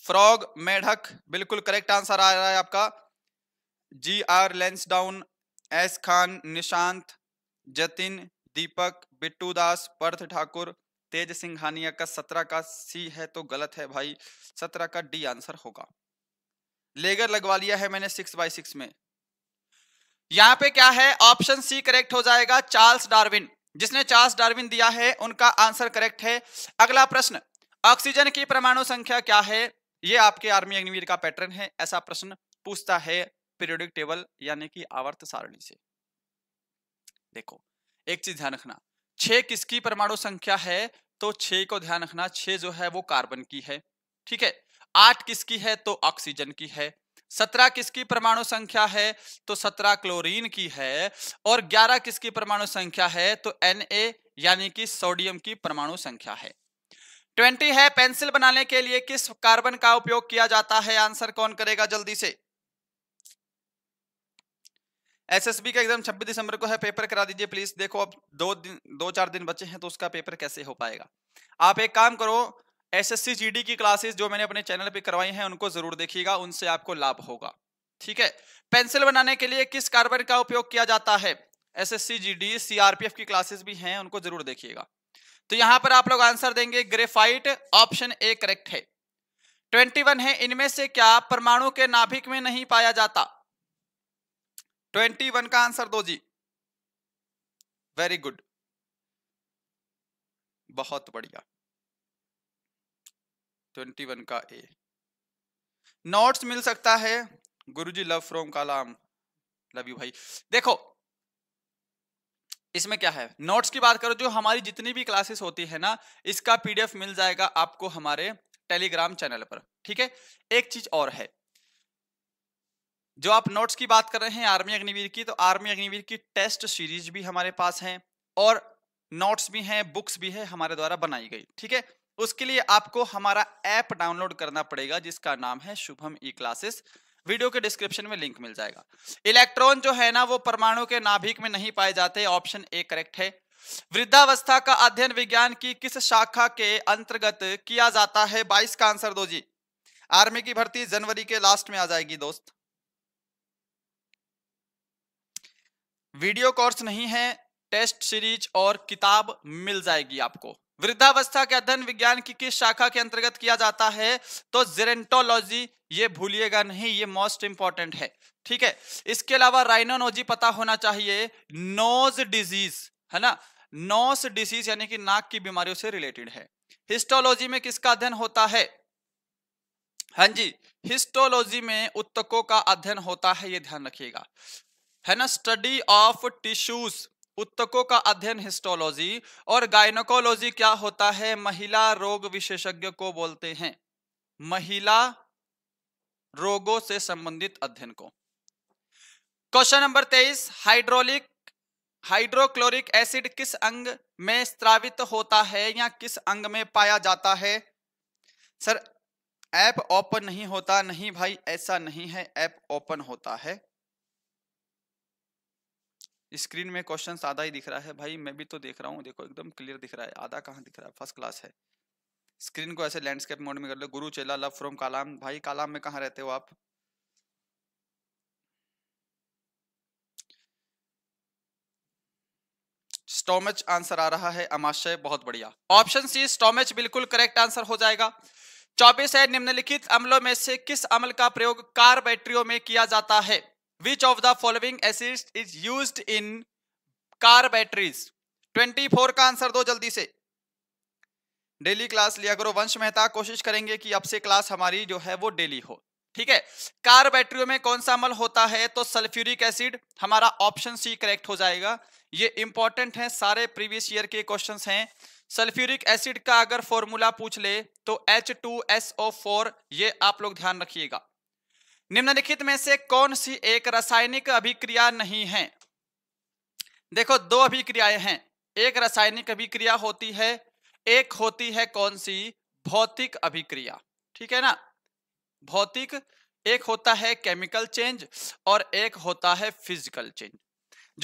फ्रॉग मेढक बिल्कुल करेक्ट आंसर आ रहा है आपका G R lens down S Khan Nishant Jatin Deepak Bittu Das Parth Thakur Tej Singhania का सत्रह का सी है तो गलत है भाई सत्रह का डी आंसर होगा लेगर लगवा लिया है मैंने सिक्स बाई सिक्स में यहां पे क्या है ऑप्शन सी करेक्ट हो जाएगा चार्ल्स डार्विन जिसने चार्ल्स डार्विन दिया है उनका आंसर करेक्ट है अगला प्रश्न ऑक्सीजन की परमाणु संख्या क्या है यह आपके आर्मी अग्निवीर का पैटर्न है ऐसा प्रश्न पूछता है पीरियोडिक टेबल यानी कि आवर्त सारणी से देखो एक चीज ध्यान रखना छह किसकी परमाणु संख्या है तो छह को ध्यान रखना छह जो है वो कार्बन की है ठीक है आठ किसकी है तो ऑक्सीजन की है सत्रह किसकी परमाणु संख्या है तो सत्रह क्लोरीन की है और ग्यारह किसकी परमाणु संख्या है तो एन यानी कि सोडियम की परमाणु संख्या है ट्वेंटी है पेंसिल बनाने के लिए किस कार्बन का उपयोग किया जाता है आंसर कौन करेगा जल्दी से एसएसबी का एग्जाम 26 दिसंबर को है पेपर करा दीजिए प्लीज देखो अब दो दिन दो चार दिन बचे हैं तो उसका पेपर कैसे हो पाएगा आप एक काम करो एसएससी जीडी की क्लासेस जो मैंने अपने चैनल पे करवाई हैं उनको जरूर देखिएगा उनसे आपको लाभ होगा ठीक है पेंसिल बनाने के लिए किस कार्बन का उपयोग किया जाता है एसएससी जीडी सीआरपीएफ की क्लासेस भी हैं उनको जरूर देखिएगा तो यहां पर आप लोग आंसर देंगे ग्रेफाइट ऑप्शन ए करेक्ट है 21 है इनमें से क्या परमाणु के नाभिक में नहीं पाया जाता ट्वेंटी वन का आंसर दो जी वेरी गुड बहुत बढ़िया ट्वेंटी वन का ए नोट्स मिल सकता है गुरुजी love from Kalam love you भाई देखो इसमें क्या है नोट्स की बात करो जो हमारी जितनी भी क्लासेस होती है ना इसका पीडीएफ मिल जाएगा आपको हमारे टेलीग्राम चैनल पर ठीक है एक चीज और है जो आप नोट्स की बात कर रहे हैं आर्मी अग्निवीर की तो आर्मी अग्निवीर की टेस्ट सीरीज भी हमारे पास है और नोट्स भी हैं बुक्स भी है हमारे द्वारा बनाई गई ठीक है उसके लिए आपको हमारा ऐप डाउनलोड करना पड़ेगा जिसका नाम है शुभम ई क्लासेस वीडियो के डिस्क्रिप्शन में लिंक मिल जाएगा इलेक्ट्रॉन जो है ना वो परमाणु के नाभिक में नहीं पाए जाते ऑप्शन ए करेक्ट है वृद्धावस्था का अध्ययन विज्ञान की किस शाखा के अंतर्गत किया जाता है बाईस का आंसर दो जी आर्मी की भर्ती जनवरी के लास्ट में आ जाएगी दोस्त वीडियो कोर्स नहीं है टेस्ट सीरीज और किताब मिल जाएगी आपको वृद्धावस्था के अध्ययन विज्ञान की किस शाखा के अंतर्गत किया जाता है तो जेरेंटोलॉजी ये भूलिएगा नहीं ये मोस्ट इंपॉर्टेंट है ठीक है इसके अलावा राइनोलॉजी पता होना चाहिए नोज डिजीज है ना नोस डिजीज यानी कि नाक की बीमारियों से रिलेटेड है हिस्टोलॉजी में किसका अध्ययन होता है हाँ जी हिस्टोलॉजी में उत्तकों का अध्ययन होता है ये ध्यान रखिएगा है ना स्टडी ऑफ टिश्यूज उत्तकों का अध्ययन हिस्टोलॉजी और गायनोकोलॉजी क्या होता है महिला रोग विशेषज्ञ को बोलते हैं महिला रोगों से संबंधित अध्ययन को क्वेश्चन नंबर तेईस हाइड्रोलिक हाइड्रोक्लोरिक एसिड किस अंग में स्त्रावित होता है या किस अंग में पाया जाता है सर ऐप ओपन नहीं होता नहीं भाई ऐसा नहीं है ऐप ओपन होता है स्क्रीन में क्वेश्चन आधा ही दिख रहा है भाई मैं भी तो देख रहा हूँ देखो एकदम क्लियर दिख रहा है आधा कहाँ दिख रहा है फर्स्ट क्लास है स्क्रीन को ऐसे लैंडस्केप मोड में कर लो गुरु चेला लव फ्रॉम कालाम भाई कालाम में कहा रहते हो आप स्टोमच आंसर आ रहा है अमाशय बहुत बढ़िया ऑप्शन सी स्टोमच बिल्कुल करेक्ट आंसर हो जाएगा चौबीस है निम्नलिखित अम्लों में से किस अम्ल का प्रयोग कार बैटरियों में किया जाता है which of the following acid is use in car batteries 24 का आंसर दो जल्दी से डेली क्लास लिया करो वंश मेहता कोशिश करेंगे कि अब से क्लास हमारी जो है वो डेली हो ठीक है कार बैटरियों में कौन सा अमल होता है तो सल्फ्यूरिक एसिड हमारा ऑप्शन सी करेक्ट हो जाएगा ये इंपॉर्टेंट है सारे प्रीवियस ईयर के क्वेश्चन हैं सल्फ्यूरिक एसिड का अगर फॉर्मूला पूछ ले तो H two S O four ये आप लोग ध्यान रखिएगा निम्नलिखित में से कौन सी एक रासायनिक अभिक्रिया नहीं है देखो दो अभिक्रियाएं हैं एक रासायनिक अभिक्रिया होती है एक होती है कौन सी भौतिक अभिक्रिया ठीक है ना भौतिक एक होता है केमिकल चेंज और एक होता है फिजिकल चेंज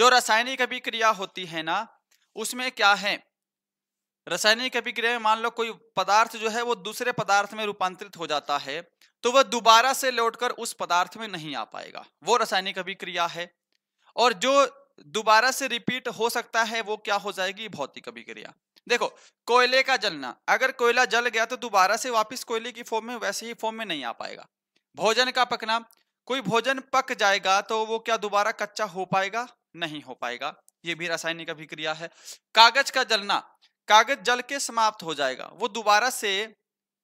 जो रासायनिक अभिक्रिया होती है ना उसमें क्या है रासायनिक अभिक्रिया में मान लो कोई पदार्थ जो है वो दूसरे पदार्थ में रूपांतरित हो जाता है तो वह दोबारा से लौटकर उस पदार्थ में नहीं आ पाएगा वो रासायनिक अभिक्रिया है और जो दोबारा से रिपीट हो सकता है वो क्या हो जाएगी भौतिक अभिक्रिया देखो कोयले का जलना अगर कोयला जल गया तो दोबारा से वापस कोयले की फॉर्म में वैसे ही फॉर्म में नहीं आ पाएगा भोजन का पकना कोई भोजन पक जाएगा तो वो क्या दोबारा कच्चा हो पाएगा नहीं हो पाएगा ये भी रासायनिक अभिक्रिया है कागज का जलना कागज जल के समाप्त हो जाएगा वो दोबारा से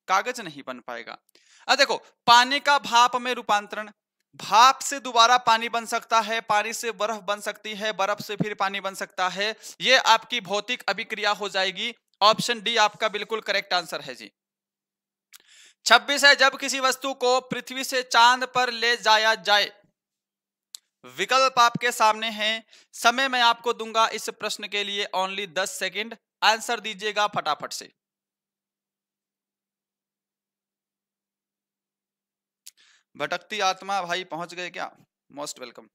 कागज नहीं बन पाएगा अब देखो पानी का भाप में रूपांतरण भाप से दोबारा पानी बन सकता है पानी से बर्फ बन सकती है बर्फ से फिर पानी बन सकता है ये आपकी भौतिक अभिक्रिया हो जाएगी ऑप्शन डी आपका बिल्कुल करेक्ट आंसर है जी छब्बीस है जब किसी वस्तु को पृथ्वी से चांद पर ले जाया जाए विकल्प आपके सामने हैं समय मैं आपको दूंगा इस प्रश्न के लिए ओनली दस सेकंड आंसर दीजिएगा फटाफट से भटकती आत्मा भाई पहुंच गए क्या मोस्ट वेलकम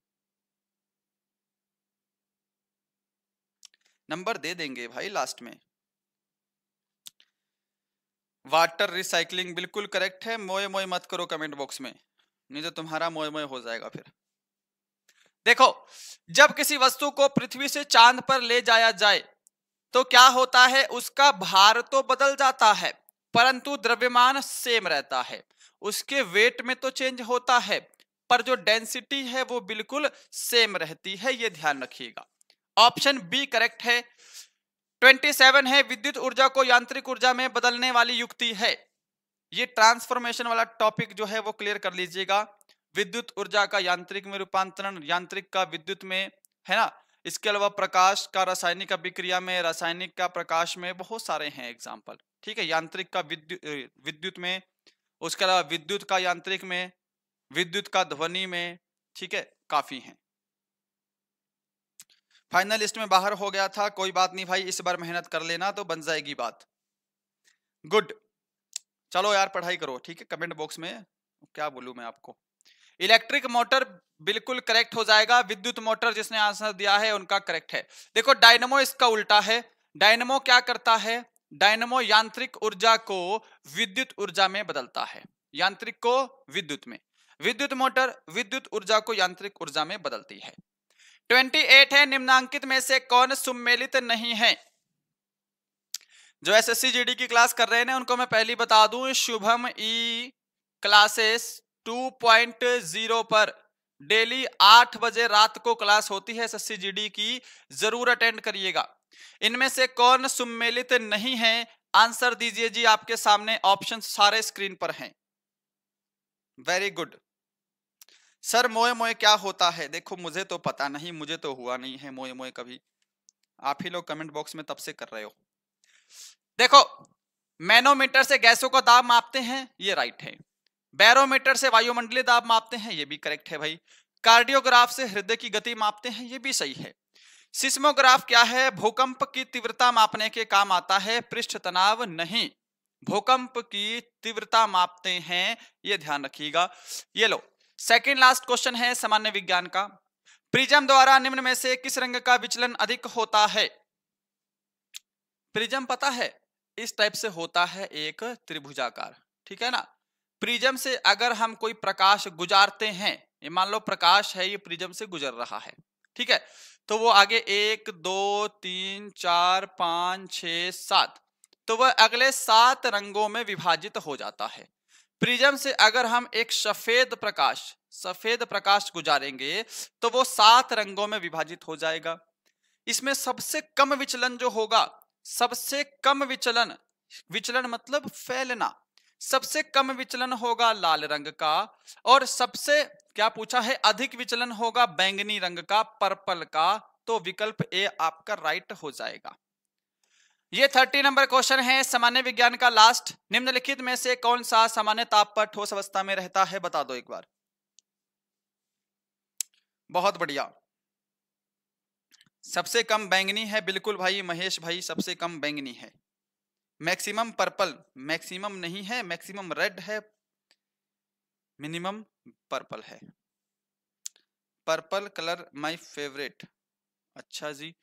नंबर दे देंगे भाई लास्ट में वाटर रिसाइकलिंग बिल्कुल करेक्ट है मोए मोए मत करो कमेंट बॉक्स में नहीं तो तुम्हारा मोए मोए हो जाएगा फिर देखो जब किसी वस्तु को पृथ्वी से चांद पर ले जाया जाए तो क्या होता है उसका भार तो बदल जाता है परंतु द्रव्यमान सेम रहता है उसके वेट में तो चेंज होता है पर जो डेंसिटी है वो बिल्कुल सेम रहती है ये ध्यान रखिएगा ऑप्शन बी करेक्ट है 27 है विद्युत ऊर्जा को यांत्रिक ऊर्जा में बदलने वाली युक्ति है ये ट्रांसफॉर्मेशन वाला टॉपिक जो है वो क्लियर कर लीजिएगा विद्युत ऊर्जा का यांत्रिक में रूपांतरण यांत्रिक का विद्युत में है ना इसके अलावा प्रकाश का रासायनिक अभिक्रिया में रासायनिक का प्रकाश में बहुत सारे हैं एग्जाम्पल ठीक है यांत्रिक का विद्युत विद्युत में उसके अलावा विद्युत का यांत्रिक में विद्युत का ध्वनि में ठीक है काफी हैं फाइनल लिस्ट में बाहर हो गया था कोई बात नहीं भाई इस बार मेहनत कर लेना तो बन जाएगी बात गुड चलो यार पढ़ाई करो ठीक है कमेंट बॉक्स में क्या बोलूँ मैं आपको इलेक्ट्रिक मोटर बिल्कुल करेक्ट हो जाएगा विद्युत मोटर जिसने आंसर दिया है उनका करेक्ट है देखो डायनमो इसका उल्टा है डायनमो क्या करता है डायनमो यांत्रिक ऊर्जा को विद्युत ऊर्जा में बदलता है यांत्रिक को विद्युत में विद्युत मोटर विद्युत ऊर्जा को यांत्रिक ऊर्जा में बदलती है 28 है निम्नांकित में से कौन सुमेलित नहीं है जो एस एस की क्लास कर रहे हैं उनको मैं पहली बता दूं शुभम ई e क्लासेस 2.0 पर डेली आठ बजे रात को क्लास होती है एस जीडी की जरूर अटेंड करिएगा इनमें से कौन सुमेलित नहीं है आंसर दीजिए जी आपके सामने ऑप्शन सारे स्क्रीन पर हैं वेरी गुड सर मोए मोए क्या होता है देखो मुझे तो पता नहीं मुझे तो हुआ नहीं है मोए मोए कभी आप ही लोग कमेंट बॉक्स में तब से कर रहे हो देखो मैनोमीटर से गैसों का दाम मापते हैं ये राइट है बैरोमीटर से वायुमंडलीय दाब मापते हैं ये भी करेक्ट है भाई कार्डियोग्राफ से हृदय की गति मापते हैं ये भी सही है सिस्मोग्राफ क्या है भूकंप की तीव्रता मापने के काम आता है पृष्ठ तनाव नहीं भूकंप की तीव्रता मापते हैं ये ध्यान रखिएगा ये लो सेकंड लास्ट क्वेश्चन है सामान्य विज्ञान का प्रिज्म द्वारा निम्न में से किस रंग का विचलन अधिक होता है प्रिज्म पता है इस टाइप से होता है एक त्रिभुजाकार ठीक है ना प्रिज्म से अगर हम कोई प्रकाश गुजारते हैं ये मान लो प्रकाश है ये प्रिज्म से गुजर रहा है ठीक है तो वो आगे एक दो तीन चार पाँच छ सात तो वह अगले सात रंगों में विभाजित हो जाता है प्रिज्म से अगर हम एक सफेद प्रकाश सफेद प्रकाश गुजारेंगे तो वो सात रंगों में विभाजित हो जाएगा इसमें सबसे कम विचलन जो होगा सबसे कम विचलन विचलन मतलब फैलना सबसे कम विचलन होगा लाल रंग का और सबसे क्या पूछा है अधिक विचलन होगा बैंगनी रंग का पर्पल का तो विकल्प ए आपका राइट हो जाएगा ये थर्टी नंबर क्वेश्चन है सामान्य विज्ञान का लास्ट निम्नलिखित में से कौन सा सामान्य ताप पर ठोस अवस्था में रहता है बता दो एक बार बहुत बढ़िया सबसे कम बैंगनी है बिल्कुल भाई महेश भाई सबसे कम बैंगनी है मैक्सिमम पर्पल मैक्सिमम नहीं है मैक्सिमम रेड है मिनिमम पर्पल है पर्पल कलर माय फेवरेट अच्छा जी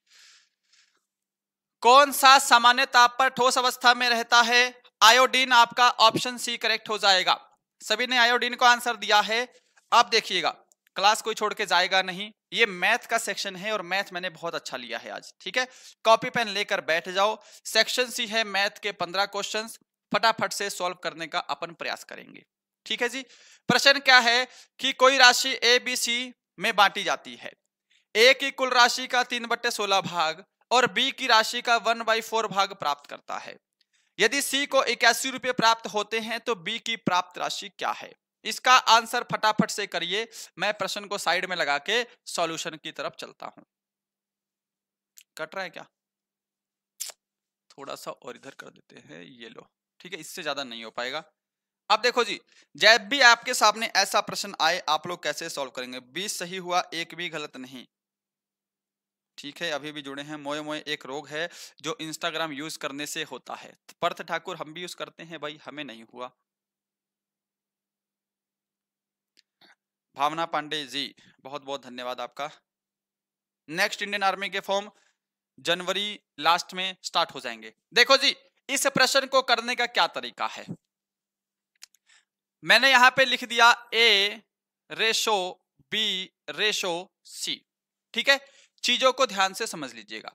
कौन सा सामान्य ताप पर ठोस अवस्था में रहता है आयोडीन आपका ऑप्शन सी करेक्ट हो जाएगा सभी ने आयोडीन को आंसर दिया है आप देखिएगा क्लास कोई छोड़ के जाएगा नहीं ये मैथ का सेक्शन है और मैथ मैंने बहुत अच्छा लिया है आज ठीक है कॉपी पेन लेकर बैठ जाओ सेक्शन सी है मैथ के पंद्रह क्वेश्चन फटाफट से सॉल्व करने का अपन प्रयास करेंगे ठीक है जी प्रश्न क्या है कि कोई राशि ए बी सी में बांटी जाती है ए की कुल राशि का तीन बट्टे सोलह भाग और बी की राशि का वन बाई फोर भाग प्राप्त करता है यदि सी को इक्यासी रुपये प्राप्त होते हैं तो बी की प्राप्त राशि क्या है इसका आंसर फटाफट से करिए मैं प्रश्न को साइड में लगा के सॉल्यूशन की तरफ चलता हूं कट रहा है क्या थोड़ा सा और इधर कर देते हैं ये लो ठीक है इससे ज्यादा नहीं हो पाएगा अब देखो जी जब भी आपके सामने ऐसा प्रश्न आए आप लोग कैसे सॉल्व करेंगे बीस सही हुआ एक भी गलत नहीं ठीक है अभी भी जुड़े हैं मोए मोए एक रोग है जो इंस्टाग्राम यूज करने से होता है पर्थ ठाकुर हम भी यूज करते हैं भाई हमें नहीं हुआ भावना पांडे जी बहुत बहुत धन्यवाद आपका नेक्स्ट इंडियन आर्मी के फॉर्म जनवरी लास्ट में स्टार्ट हो जाएंगे देखो जी इस प्रश्न को करने का क्या तरीका है मैंने यहां पे लिख दिया A ratio B ratio C ठीक है चीजों को ध्यान से समझ लीजिएगा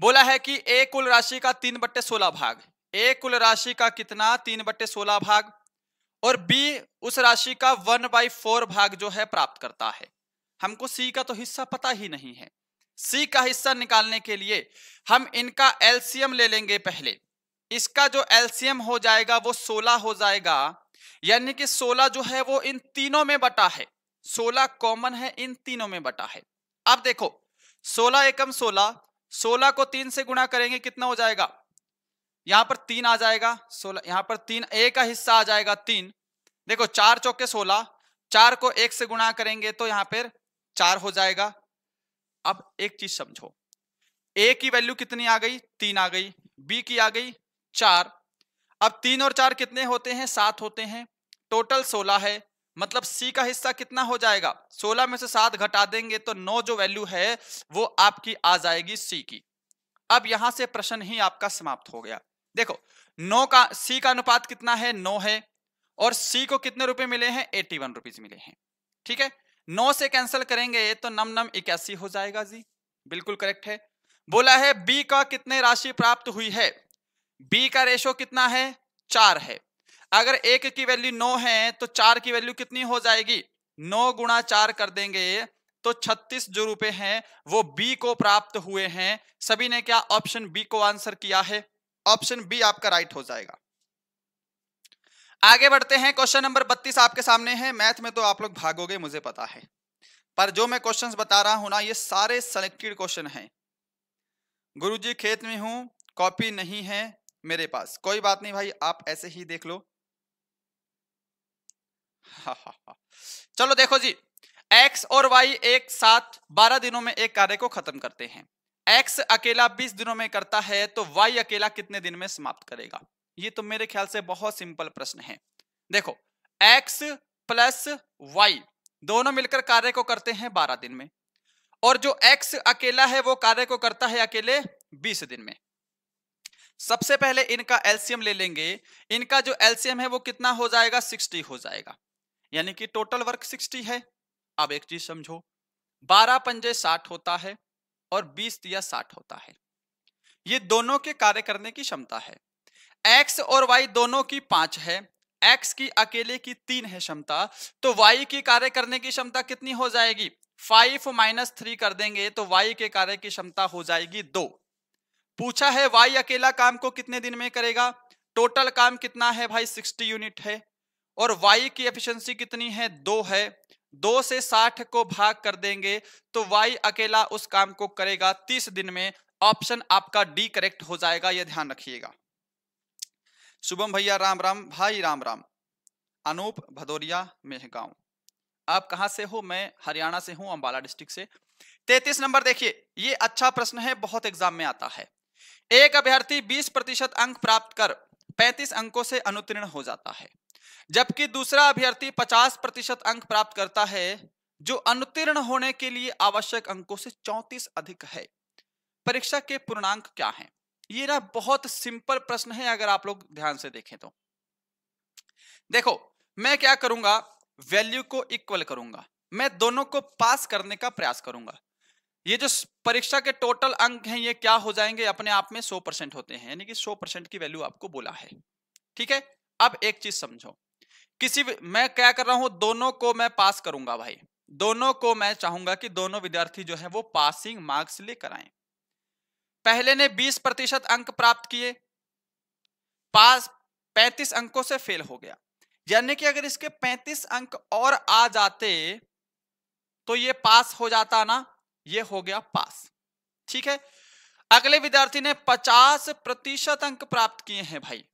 बोला है कि ए कुल राशि का तीन बट्टे सोलह भाग ए कुल राशि का कितना तीन बट्टे सोलह भाग और बी उस राशि का वन बाई फोर भाग जो है प्राप्त करता है हमको सी का तो हिस्सा पता ही नहीं है सी का हिस्सा निकालने के लिए हम इनका एलसीएम ले लेंगे पहले इसका जो एलसीएम हो जाएगा वो सोलह हो जाएगा यानी कि सोलह जो है वो इन तीनों में बटा है सोलह कॉमन है इन तीनों में बटा है अब देखो सोलह एकम सोलह सोलह को तीन से गुणा करेंगे कितना हो जाएगा यहां पर तीन आ जाएगा सोलह यहां पर तीन ए का हिस्सा आ जाएगा तीन देखो चार चौके सोलह चार को एक से गुणा करेंगे तो यहां पर चार हो जाएगा अब एक चीज समझो ए की वैल्यू कितनी आ गई तीन आ गई बी की आ गई चार अब तीन और चार कितने होते हैं सात होते हैं टोटल सोलह है मतलब सी का हिस्सा कितना हो जाएगा सोलह में से सात घटा देंगे तो नौ जो वैल्यू है वो आपकी आ जाएगी सी की अब यहां से प्रश्न ही आपका समाप्त हो गया देखो नौ का सी का अनुपात कितना है नौ है और सी को कितने रुपए मिले हैं एट्टी वन रुपीज मिले हैं ठीक है नौ से कैंसिल करेंगे तो नम नम इक्यासी हो जाएगा जी बिल्कुल करेक्ट है बोला है बी का कितने राशि प्राप्त हुई है बी का रेशो कितना है चार है अगर एक की वैल्यू नौ है तो चार की वैल्यू कितनी हो जाएगी नौ गुणा चार कर देंगे तो छत्तीस जो रुपए हैं वो बी को प्राप्त हुए हैं सभी ने क्या ऑप्शन बी को आंसर किया है ऑप्शन बी आपका राइट हो जाएगा आगे बढ़ते हैं क्वेश्चन नंबर बत्तीस आपके सामने है मैथ में तो आप लोग भागोगे मुझे पता है पर जो मैं क्वेश्चंस बता रहा हूं ना ये सारे सेलेक्टेड क्वेश्चन हैं गुरुजी खेत में हूं कॉपी नहीं है मेरे पास कोई बात नहीं भाई आप ऐसे ही देख लो हा हा हा चलो देखो जी एक्स और वाई एक साथ बारह दिनों में एक कार्य को खत्म करते हैं एक्स अकेला बीस दिनों में करता है तो वाई अकेला कितने दिन में समाप्त करेगा ये तो मेरे ख्याल से बहुत सिंपल प्रश्न है देखो एक्स प्लस वाई दोनों मिलकर कार्य को करते हैं बारह दिन में और जो एक्स अकेला है वो कार्य को करता है अकेले बीस दिन में सबसे पहले इनका एल्सियम ले लेंगे इनका जो एल्सियम है वो कितना हो जाएगा सिक्सटी हो जाएगा यानी कि टोटल वर्क सिक्सटी है अब एक चीज समझो बारह पंजे साठ होता है और बीस या साठ होता है ये दोनों के कार्य करने की क्षमता है एक्स और वाई दोनों की पांच है एक्स की अकेले की तीन है क्षमता तो वाई की कार्य करने की क्षमता कितनी हो जाएगी फाइव माइनस थ्री कर देंगे तो वाई के कार्य की क्षमता हो जाएगी दो पूछा है वाई अकेला काम को कितने दिन में करेगा टोटल काम कितना है भाई सिक्सटी यूनिट है और वाई की एफिशिएंसी कितनी है दो है दो से साठ को भाग कर देंगे तो वाई अकेला उस काम को करेगा तीस दिन में ऑप्शन आपका डी करेक्ट हो जाएगा यह ध्यान रखिएगा शुभम भैया राम राम भाई राम राम अनूप भदौरिया मेहगांव आप कहा से हो मैं हरियाणा से हूं अंबाला डिस्ट्रिक्ट से तैतीस नंबर देखिए ये अच्छा प्रश्न है बहुत एग्जाम में आता है एक अभ्यर्थी बीस प्रतिशत अंक प्राप्त कर पैंतीस अंकों से अनुतीर्ण हो जाता है जबकि दूसरा अभ्यर्थी 50 प्रतिशत अंक प्राप्त करता है जो अनुतीर्ण होने के लिए आवश्यक अंकों से 34 अधिक है परीक्षा के पूर्णांक क्या हैं? ये ना बहुत सिंपल प्रश्न है अगर आप लोग ध्यान से देखें तो देखो मैं क्या करूंगा वैल्यू को इक्वल करूंगा मैं दोनों को पास करने का प्रयास करूंगा ये जो परीक्षा के टोटल अंक हैं ये क्या हो जाएंगे अपने आप में 100 परसेंट होते हैं यानी कि 100 परसेंट की वैल्यू आपको बोला है ठीक है अब एक चीज समझो किसी भी मैं क्या कर रहा हूं दोनों को मैं पास करूंगा भाई दोनों को मैं चाहूंगा कि दोनों विद्यार्थी जो है वो पासिंग मार्क्स लेकर आए पहले ने 20 प्रतिशत अंक प्राप्त किए पास 35 अंकों से फेल हो गया यानी कि अगर इसके 35 अंक और आ जाते तो ये पास हो जाता ना ये हो गया पास ठीक है अगले विद्यार्थी ने 50 प्रतिशत अंक प्राप्त किए हैं भाई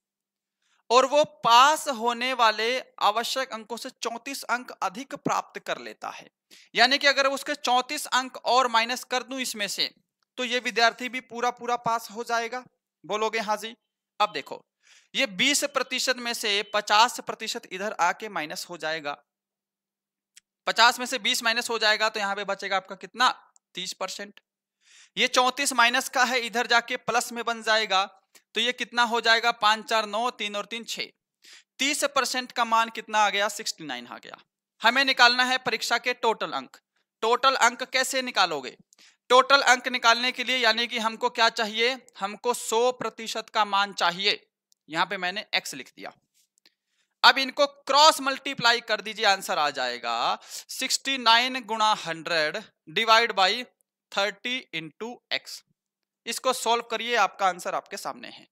और वो पास होने वाले आवश्यक अंकों से 34 अंक अधिक प्राप्त कर लेता है यानी कि अगर उसके 34 अंक और माइनस कर दूं इसमें से तो ये विद्यार्थी भी पूरा पूरा पास हो जाएगा बोलोगे हाँ जी अब देखो ये 20 प्रतिशत में से 50 प्रतिशत इधर आके माइनस हो जाएगा 50 में से 20 माइनस हो जाएगा तो यहां पे बचेगा आपका कितना 30 परसेंट ये 34 माइनस का है इधर जाके प्लस में बन जाएगा तो ये कितना हो जाएगा पांच चार नौ तीन और तीन छः तीस परसेंट का मान कितना आ गया सिक्सटी नाइन आ गया हमें निकालना है परीक्षा के टोटल अंक टोटल अंक कैसे निकालोगे टोटल अंक निकालने के लिए यानी कि हमको क्या चाहिए हमको सौ प्रतिशत का मान चाहिए यहां पे मैंने एक्स लिख दिया अब इनको क्रॉस मल्टीप्लाई कर दीजिए आंसर आ जाएगा सिक्सटी नाइन गुणा hundred divide by thirty into X इसको सोल्व करिए आपका आंसर आपके सामने है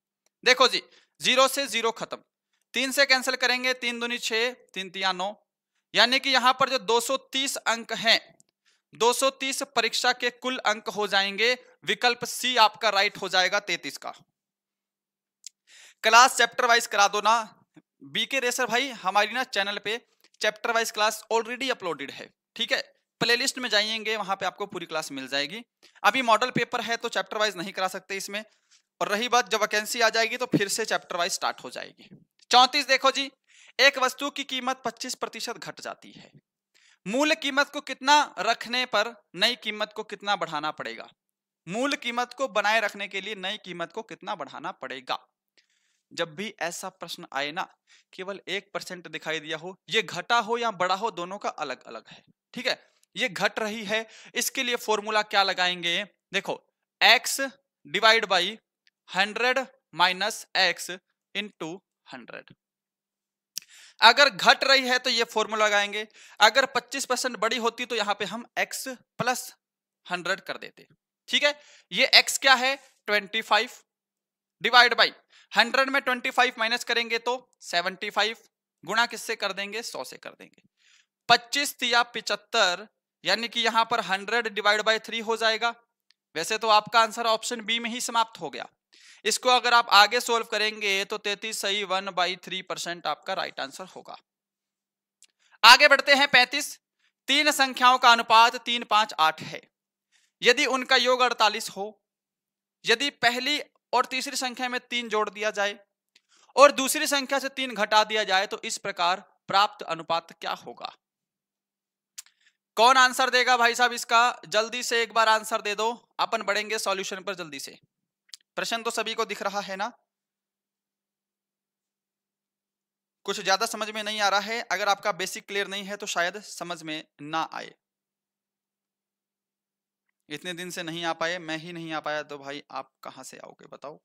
देखो जी जीरो से जीरो खत्म तीन से कैंसिल करेंगे तीन दुनी छह तीन तिया नौ यानी कि यहां पर जो 230 अंक हैं 230 परीक्षा के कुल अंक हो जाएंगे विकल्प सी आपका राइट हो जाएगा 33 का क्लास चैप्टर वाइज करा दो ना बीके रेसर भाई हमारी ना चैनल पे chapter wise class already uploaded है ठीक है प्लेलिस्ट में जाइएंगे वहां पे आपको पूरी क्लास मिल जाएगी अभी मॉडल पेपर है तो चैप्टर वाइज नहीं करा सकते इसमें और रही बात जब वैकेंसी आ जाएगी तो फिर से चैप्टर वाइज स्टार्ट हो जाएगी चौंतीस देखो जी एक वस्तु की कीमत पच्चीस प्रतिशत घट जाती है मूल कीमत को कितना रखने पर नई कीमत को कितना बढ़ाना पड़ेगा मूल कीमत को बनाए रखने के लिए नई कीमत को कितना बढ़ाना पड़ेगा जब भी ऐसा प्रश्न आए ना केवल एक परसेंट दिखाई दिया हो ये घटा हो या बड़ा हो दोनों का अलग अलग है ठीक है ये घट रही है इसके लिए फॉर्मूला क्या लगाएंगे देखो X divide by hundred minus X into hundred अगर घट रही है तो ये फॉर्मूला लगाएंगे अगर 25 परसेंट बड़ी होती तो यहां पे हम x प्लस हंड्रेड कर देते ठीक है ये x क्या है 25 डिवाइड बाई 100 में 25 माइनस करेंगे तो 75 गुणा किससे कर देंगे 100 से कर देंगे 25 या पिचहत्तर यानी कि यहां पर हंड्रेड डिवाइड बाई थ्री हो जाएगा वैसे तो आपका आंसर ऑप्शन बी में ही समाप्त हो गया इसको अगर आप आगे सोल्व करेंगे तो तैतीस सही वन बाई थ्री परसेंट आपका राइट आंसर होगा आगे बढ़ते हैं पैंतीस तीन संख्याओं का अनुपात तीन पांच आठ है यदि उनका योग अड़तालीस हो यदि पहली और तीसरी संख्या में तीन जोड़ दिया जाए और दूसरी संख्या से तीन घटा दिया जाए तो इस प्रकार प्राप्त अनुपात क्या होगा कौन आंसर देगा भाई साहब इसका जल्दी से एक बार आंसर दे दो अपन बढ़ेंगे सॉल्यूशन पर जल्दी से प्रश्न तो सभी को दिख रहा है ना कुछ ज्यादा समझ में नहीं आ रहा है अगर आपका बेसिक क्लियर नहीं है तो शायद समझ में ना आए इतने दिन से नहीं आ पाए मैं ही नहीं आ पाया तो भाई आप कहां से आओगे बताओ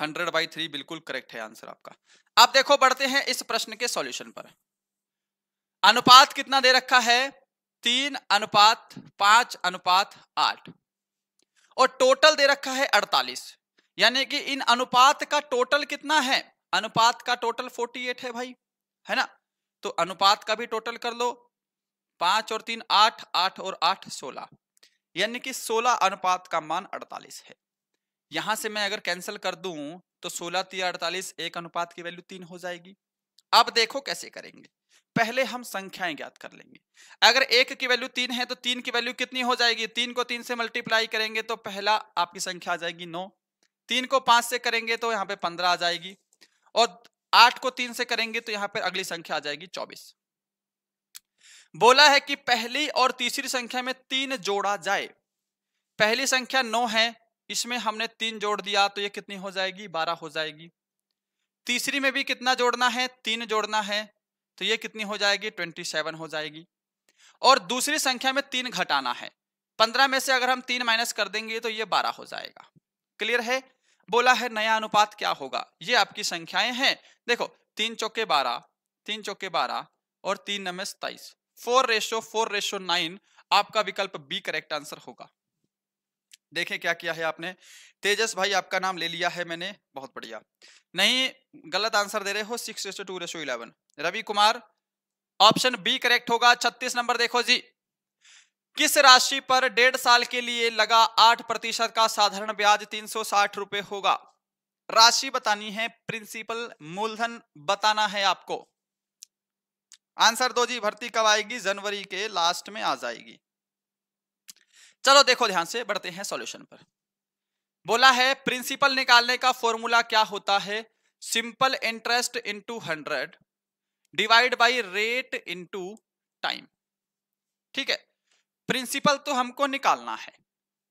हंड्रेड बाई थ्री बिल्कुल करेक्ट है आंसर आपका आप देखो बढ़ते हैं इस प्रश्न के सॉल्यूशन पर अनुपात कितना दे रखा है तीन अनुपात पांच अनुपात आठ और टोटल दे रखा है अड़तालीस यानी कि इन अनुपात का टोटल कितना है अनुपात का टोटल फोर्टी एट है भाई है ना तो अनुपात का भी टोटल कर लो पांच और तीन आठ आठ और आठ सोलह यानी कि सोलह अनुपात का मान अड़तालीस है यहां से मैं अगर कैंसिल कर दू तो सोलह तीन अड़तालीस एक अनुपात की वैल्यू तीन हो जाएगी अब देखो कैसे करेंगे पहले हम संख्याएं ज्ञात कर लेंगे अगर एक की वैल्यू तीन है तो तीन की वैल्यू कितनी हो जाएगी तीन को तीन से मल्टीप्लाई करेंगे तो पहला आपकी संख्या आ जाएगी नौ तीन को पांच से करेंगे तो यहाँ पे पंद्रह आ जाएगी और आठ को तीन से करेंगे तो यहाँ पे अगली संख्या आ जाएगी चौबीस बोला है कि पहली और तीसरी संख्या में तीन जोड़ा जाए पहली संख्या नौ है इसमें हमने तीन जोड़ दिया तो ये कितनी हो जाएगी बारह हो जाएगी तीसरी में भी कितना जोड़ना है तीन जोड़ना है तो ये कितनी हो जाएगी 27 हो जाएगी और दूसरी संख्या में तीन घटाना है 15 में से अगर हम तीन माइनस कर देंगे तो ये 12 हो जाएगा क्लियर है बोला है नया अनुपात क्या होगा ये आपकी संख्याएं हैं देखो तीन चौके बारह तीन चौके बारह और तीन नमे सताइस four ratio four ratio nine आपका विकल्प बी करेक्ट आंसर होगा देखें क्या किया है आपने तेजस भाई आपका नाम ले लिया है मैंने बहुत बढ़िया नहीं गलत आंसर दे रहे हो six two ratio eleven Ravi Kumar option B correct होगा छत्तीस नंबर देखो जी किस राशि पर डेढ़ साल के लिए लगा आठ प्रतिशत का साधारण ब्याज तीन सौ साठ रुपए होगा राशि बतानी है प्रिंसिपल मूलधन बताना है आपको आंसर दो जी भर्ती कब आएगी जनवरी के लास्ट में आ जाएगी चलो देखो ध्यान से बढ़ते हैं सॉल्यूशन पर बोला है प्रिंसिपल निकालने का फॉर्मूला क्या होता है simple interest into hundred divide by rate into time ठीक है प्रिंसिपल तो हमको निकालना है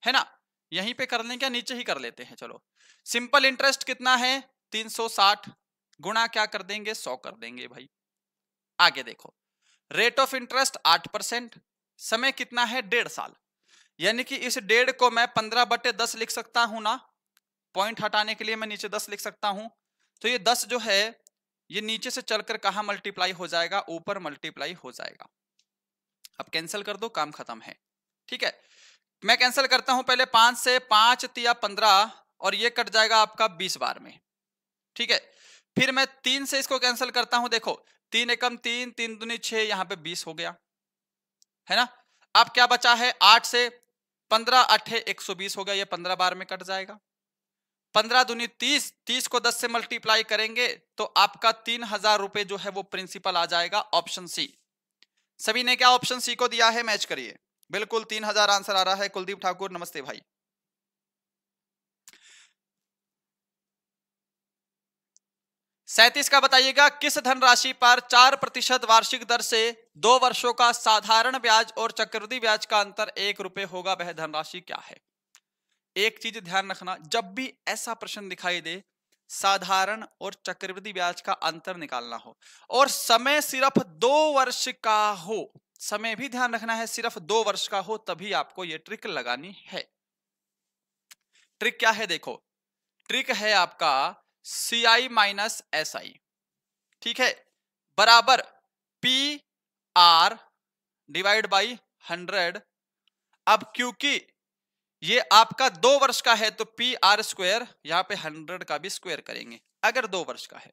है ना यहीं पे कर लें क्या नीचे ही कर लेते हैं चलो सिंपल इंटरेस्ट कितना है 360 गुणा क्या कर देंगे 100 कर देंगे भाई आगे देखो रेट ऑफ इंटरेस्ट 8 परसेंट समय कितना है डेढ़ साल यानी कि इस डेढ़ को मैं पंद्रह बटे दस लिख सकता हूं ना पॉइंट हटाने के लिए मैं नीचे दस लिख सकता हूं तो ये दस जो है ये नीचे से चलकर कहा मल्टीप्लाई हो जाएगा ऊपर मल्टीप्लाई हो जाएगा अब कैंसिल कर दो काम खत्म है ठीक है मैं कैंसिल करता हूं पहले पांच से पांच तिया पंद्रह और ये कट जाएगा आपका बीस बार में ठीक है फिर मैं तीन से इसको कैंसिल करता हूं देखो तीन एकम तीन तीन दुनी छह यहां पे बीस हो गया है ना अब क्या बचा है आठ से पंद्रह अठे एक सौ बीस हो गया यह पंद्रह बार में कट जाएगा पंद्रह दुनी तीस तीस को दस से मल्टीप्लाई करेंगे तो आपका तीन हजार रुपए जो है वो प्रिंसिपल आ जाएगा ऑप्शन सी सभी ने क्या ऑप्शन सी को दिया है मैच करिए बिल्कुल तीन हजार आंसर आ रहा है कुलदीप ठाकुर नमस्ते भाई सैतीस का बताइएगा किस धनराशि पर चार प्रतिशत वार्षिक दर से दो वर्षों का साधारण ब्याज और चक्रवृद्धि ब्याज का अंतर एक रुपए होगा वह धनराशि क्या है एक चीज ध्यान रखना जब भी ऐसा प्रश्न दिखाई दे साधारण और चक्रवृद्धि ब्याज का अंतर निकालना हो और समय सिर्फ दो वर्ष का हो समय भी ध्यान रखना है सिर्फ दो वर्ष का हो तभी आपको यह ट्रिक लगानी है ट्रिक क्या है देखो ट्रिक है आपका सी आई माइनस एस आई ठीक है बराबर P R divide by hundred अब क्योंकि ये आपका दो वर्ष का है तो पी आर स्क्वेयर यहां पे हंड्रेड का भी स्क्वायर करेंगे अगर दो वर्ष का है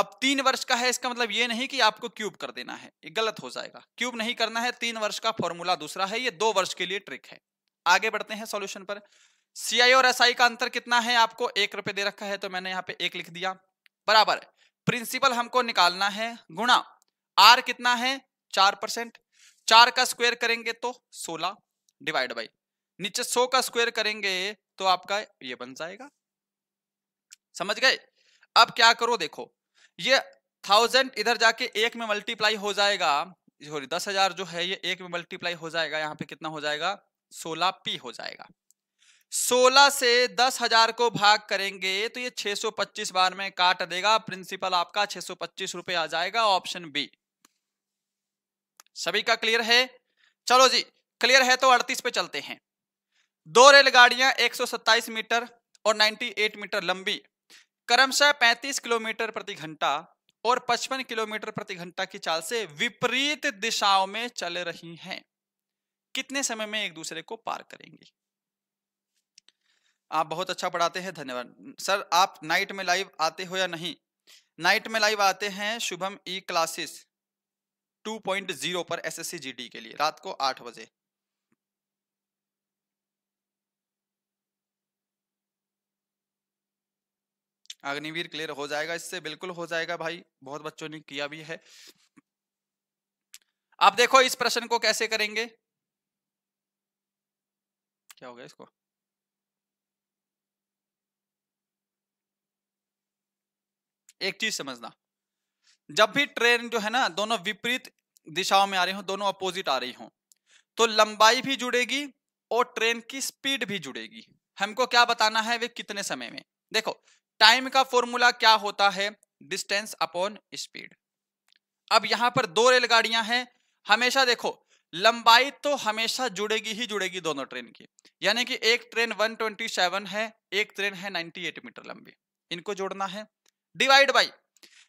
अब तीन वर्ष का है इसका मतलब ये नहीं कि आपको क्यूब कर देना है ये गलत हो जाएगा क्यूब नहीं करना है तीन वर्ष का फॉर्मूला दूसरा है ये दो वर्ष के लिए ट्रिक है आगे बढ़ते हैं सॉल्यूशन पर सीआई और एसआई का अंतर कितना है आपको एक रुपए दे रखा है तो मैंने यहाँ पे एक लिख दिया बराबर प्रिंसिपल हमको निकालना है गुणा आर कितना है चार परसेंट चार का स्क्वायर करेंगे तो सोलह डिवाइड बाई नीचे सौ का स्क्वायर करेंगे तो आपका ये बन जाएगा समझ गए अब क्या करो देखो ये थाउजेंड इधर जाके एक में मल्टीप्लाई हो जाएगा सॉरी दस हजार जो है ये एक में मल्टीप्लाई हो जाएगा यहाँ पे कितना हो जाएगा सोलह पी हो जाएगा सोलह से दस हजार को भाग करेंगे तो ये 625 बार में काट देगा प्रिंसिपल आपका 625 रुपए आ जाएगा ऑप्शन बी सभी का क्लियर है चलो जी क्लियर है तो 38 पे चलते हैं दो रेलगाड़ियां 127 मीटर और 98 मीटर लंबी क्रमशः 35 किलोमीटर प्रति घंटा और 55 किलोमीटर प्रति घंटा की चाल से विपरीत दिशाओं में चल रही हैं कितने समय में एक दूसरे को पार करेंगी आप बहुत अच्छा पढ़ाते हैं धन्यवाद सर आप नाइट में लाइव आते हो या नहीं नाइट में लाइव आते हैं शुभम ई क्लासेस 2.0 पर एस एस के लिए रात को आठ बजे अग्निवीर क्लियर हो जाएगा इससे बिल्कुल हो जाएगा भाई बहुत बच्चों ने किया भी है आप देखो इस प्रश्न को कैसे करेंगे क्या हो गया इसको एक चीज समझना जब भी ट्रेन जो है ना दोनों विपरीत दिशाओं में आ रही हो दोनों अपोजिट आ रही हो तो लंबाई भी जुड़ेगी और ट्रेन की स्पीड भी जुड़ेगी हमको क्या बताना है वे कितने समय में देखो टाइम का फॉर्मूला क्या होता है डिस्टेंस अपॉन स्पीड अब यहां पर दो रेलगाड़ियां हैं हमेशा देखो लंबाई तो हमेशा जुड़ेगी ही जुड़ेगी दोनों ट्रेन की यानी कि एक ट्रेन 127 है एक ट्रेन है 98 मीटर लंबी इनको जोड़ना है डिवाइड बाई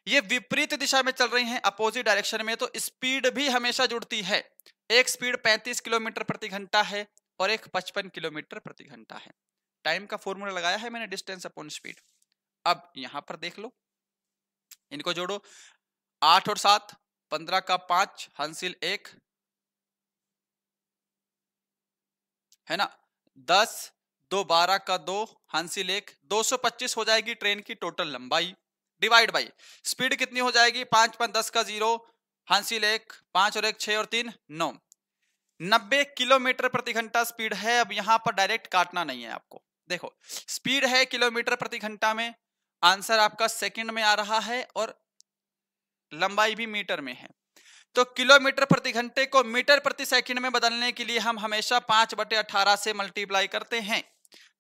ये विपरीत दिशा में चल रही हैं अपोजिट डायरेक्शन में तो स्पीड भी हमेशा जुड़ती है एक स्पीड 35 किलोमीटर प्रति घंटा है और एक 55 किलोमीटर प्रति घंटा है टाइम का फॉर्मूला लगाया है मैंने डिस्टेंस अपॉन स्पीड अब यहां पर देख लो इनको जोड़ो आठ और सात पंद्रह का पांच हंसिल एक है ना दस दो बारह का दो हंसिल एक दो सौ पच्चीस हो जाएगी ट्रेन की टोटल लंबाई डिवाइड बाई स्पीड कितनी हो जाएगी पांच पांच दस का जीरो हांसी लेक पांच और एक छ और तीन नौ नब्बे किलोमीटर प्रति घंटा स्पीड है अब यहां पर डायरेक्ट काटना नहीं है आपको देखो स्पीड है किलोमीटर प्रति घंटा में आंसर आपका सेकंड में आ रहा है और लंबाई भी मीटर में है तो किलोमीटर प्रति घंटे को मीटर प्रति सेकंड में बदलने के लिए हम हमेशा पांच बटे अठारह से मल्टीप्लाई करते हैं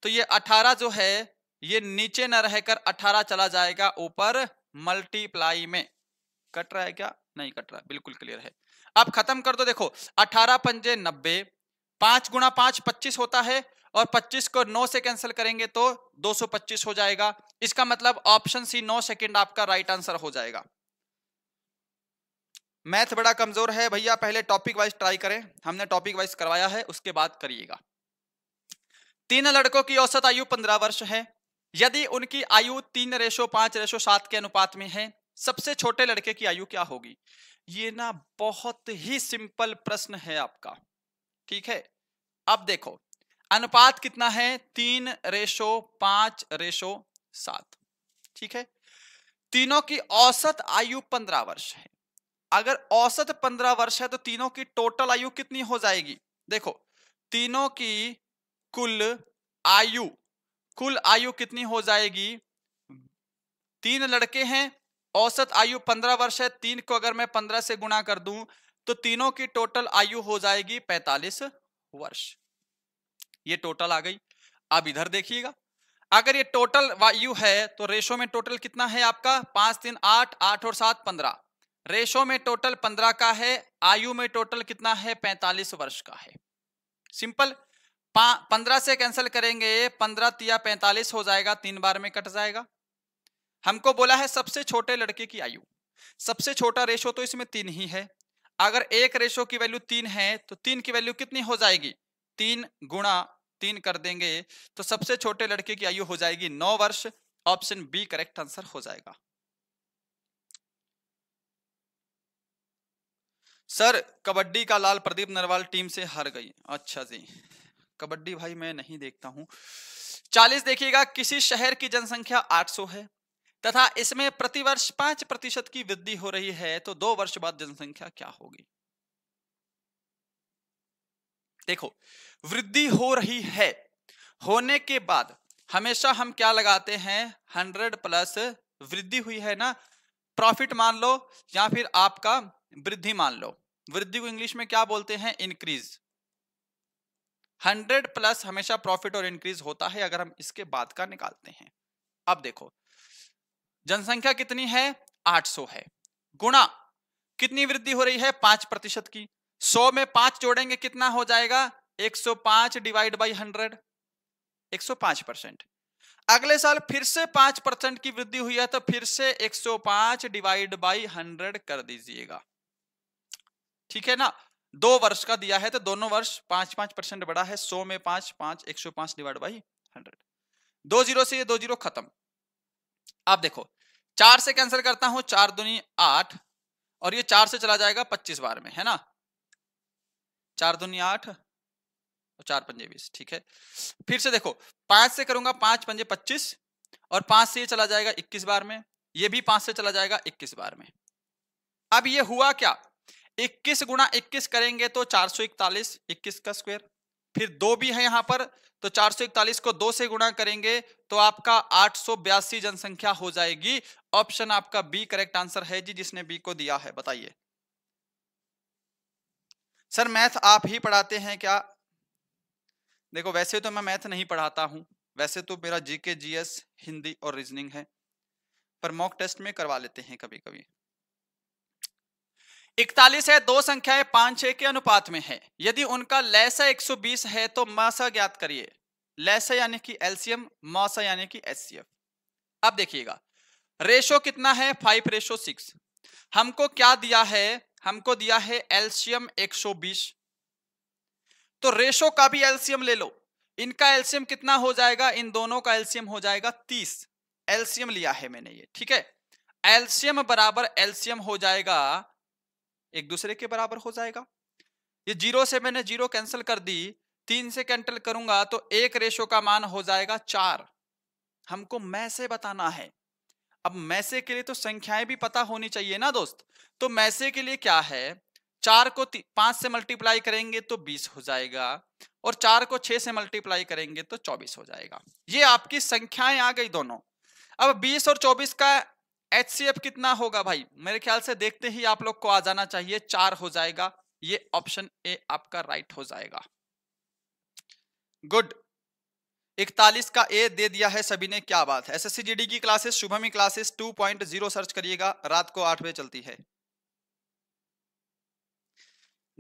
तो ये अठारह जो है ये नीचे न रहकर 18 चला जाएगा ऊपर मल्टीप्लाई में कट रहा है क्या नहीं कट रहा बिल्कुल क्लियर है अब खत्म कर दो देखो 18 पंजे नब्बे पांच गुणा पांच पच्चीस होता है और 25 को 9 से कैंसिल करेंगे तो 225 हो जाएगा इसका मतलब ऑप्शन सी 9 सेकंड आपका राइट आंसर हो जाएगा मैथ बड़ा कमजोर है भैया पहले टॉपिक वाइज ट्राई करें हमने टॉपिक वाइज करवाया है उसके बाद करिएगा तीन लड़कों की औसत आयु पंद्रह वर्ष है यदि उनकी आयु तीन रेशो पांच रेशो सात के अनुपात में है सबसे छोटे लड़के की आयु क्या होगी ये ना बहुत ही सिंपल प्रश्न है आपका ठीक है अब देखो अनुपात कितना है तीन रेशो पांच रेशो सात ठीक है तीनों की औसत आयु पंद्रह वर्ष है अगर औसत पंद्रह वर्ष है तो तीनों की टोटल आयु कितनी हो जाएगी देखो तीनों की कुल आयु कुल आयु कितनी हो जाएगी तीन लड़के हैं औसत आयु पंद्रह वर्ष है तीन को अगर मैं पंद्रह से गुणा कर दूं तो तीनों की टोटल आयु हो जाएगी पैतालीस वर्ष ये टोटल आ गई अब इधर देखिएगा अगर ये टोटल वायु है तो रेशो में टोटल कितना है आपका पांच तीन आठ आठ और सात पंद्रह रेशो में टोटल पंद्रह का है आयु में टोटल कितना है पैंतालीस वर्ष का है सिंपल पंद्रह से कैंसिल करेंगे पंद्रह तिया पैंतालीस हो जाएगा तीन बार में कट जाएगा हमको बोला है सबसे छोटे लड़के की आयु सबसे छोटा रेशो तो इसमें तीन ही है अगर एक रेशो की वैल्यू तीन है तो तीन की वैल्यू कितनी हो जाएगी तीन गुणा तीन कर देंगे तो सबसे छोटे लड़के की आयु हो जाएगी नौ वर्ष ऑप्शन बी करेक्ट आंसर हो जाएगा सर कबड्डी का लाल प्रदीप नरवाल टीम से हार गई अच्छा जी कबड्डी भाई मैं नहीं देखता हूं चालीस देखिएगा किसी शहर की जनसंख्या 800 है तथा इसमें प्रतिवर्ष पांच प्रतिशत की वृद्धि हो रही है तो दो वर्ष बाद जनसंख्या क्या होगी देखो वृद्धि हो रही है होने के बाद हमेशा हम क्या लगाते हैं हंड्रेड प्लस वृद्धि हुई है ना प्रॉफिट मान लो या फिर आपका वृद्धि मान लो वृद्धि को इंग्लिश में क्या बोलते हैं इंक्रीज हंड्रेड प्लस हमेशा प्रॉफिट और इंक्रीज होता है अगर हम इसके बाद का निकालते हैं अब देखो जनसंख्या कितनी है 800 है गुणा कितनी वृद्धि हो रही है पांच प्रतिशत की 100 में पांच जोड़ेंगे कितना हो जाएगा 105 डिवाइड बाई हंड्रेड पांच परसेंट अगले साल फिर से पांच परसेंट की वृद्धि हुई है तो फिर से 105 डिवाइड बाई हंड्रेड कर दीजिएगा ठीक है ना दो वर्ष का दिया है तो दोनों वर्ष पांच पांच परसेंट बड़ा है सौ में पांच पांच एक सौ पांच डिवाइड बाई हंड्रेड दो जीरो से ये दो जीरो खत्म आप देखो चार से कैंसिल करता हूं चार दुनी आठ और ये चार से चला जाएगा पच्चीस बार में है ना चार दुनी आठ और चार पंजे बीस ठीक है फिर से देखो पांच से करूंगा पांच पंजे पच्चीस और पांच से ये चला जाएगा इक्कीस बार में ये भी पांच से चला जाएगा इक्कीस बार में अब ये हुआ क्या इक्कीस गुणा इक्कीस करेंगे तो चार सौ इकतालीस इक्कीस का स्क्वायर फिर दो भी है यहाँ पर तो चार सौ इकतालीस को दो से गुणा करेंगे तो आपका आठ सौ बयासी जनसंख्या हो जाएगी ऑप्शन आपका बी करेक्ट आंसर है जी जिसने बी को दिया है बताइए सर मैथ आप ही पढ़ाते हैं क्या देखो वैसे तो मैं मैथ नहीं पढ़ाता हूं वैसे तो मेरा जीके जीएस हिंदी और रीजनिंग है पर मॉक टेस्ट में करवा लेते हैं कभी कभी इकतालीस है दो संख्याएं पांच छह के अनुपात में है यदि उनका लैसा 120 है तो मासा ज्ञात करिए लैसा यानी कि एलसीएम मासा यानी कि एस अब देखिएगा रेशो कितना है फाइव रेशो सिक्स हमको क्या दिया है हमको दिया है एल्शियम 120 तो रेशो का भी एल्शियम ले लो इनका एल्शियम कितना हो जाएगा इन दोनों का एल्शियम हो जाएगा 30 एल्शियम लिया है मैंने ये ठीक है एल्शियम बराबर एल्शियम हो जाएगा एक दूसरे के बराबर हो जाएगा ये जीरो से मैंने जीरो कैंसिल कर दी तीन से कैंसिल करूंगा तो एक रेशो का मान हो जाएगा चार हमको मैसे बताना है अब मैसे के लिए तो संख्याएं भी पता होनी चाहिए ना दोस्त तो मैसे के लिए क्या है चार को पांच से मल्टीप्लाई करेंगे तो बीस हो जाएगा और चार को छह से मल्टीप्लाई करेंगे तो चौबीस हो जाएगा ये आपकी संख्याएं आ गई दोनों अब बीस और चौबीस का एच कितना होगा भाई मेरे ख्याल से देखते ही आप लोग को आ जाना चाहिए चार हो जाएगा ये ऑप्शन ए आपका राइट हो जाएगा गुड इकतालीस का ए दे दिया है सभी ने क्या बात है एस की क्लासेस शुभमी क्लासेस 2.0 सर्च करिएगा रात को आठ बजे चलती है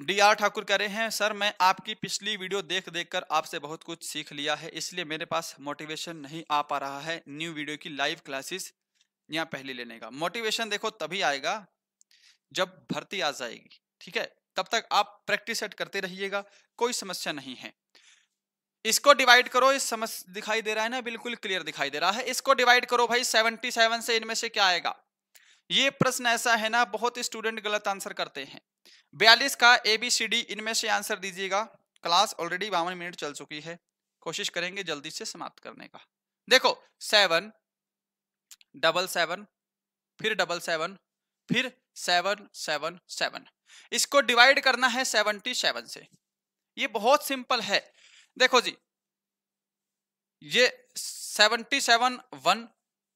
डी आर ठाकुर कह रहे हैं सर मैं आपकी पिछली वीडियो देख देख कर आपसे बहुत कुछ सीख लिया है इसलिए मेरे पास मोटिवेशन नहीं आ पा रहा है न्यू वीडियो की लाइव क्लासेस यहाँ पहली लेने का मोटिवेशन देखो तभी आएगा जब भर्ती आ जाएगी ठीक है तब तक आप प्रैक्टिस सेट करते रहिएगा कोई समस्या नहीं है इसको डिवाइड करो इस समझ दिखाई दे रहा है ना बिल्कुल क्लियर दिखाई दे रहा है इसको डिवाइड करो भाई 77 से इनमें से क्या आएगा ये प्रश्न ऐसा है ना बहुत स्टूडेंट गलत आंसर करते हैं बयालीस का ए बी सी डी इनमें से आंसर दीजिएगा क्लास ऑलरेडी बावन मिनट चल चुकी है कोशिश करेंगे जल्दी से समाप्त करने का देखो सेवन डबल सेवन फिर डबल सेवन फिर सेवन सेवन सेवन इसको डिवाइड करना है सेवनटी सेवन से ये बहुत सिंपल है देखो जी ये सेवनटी सेवन वन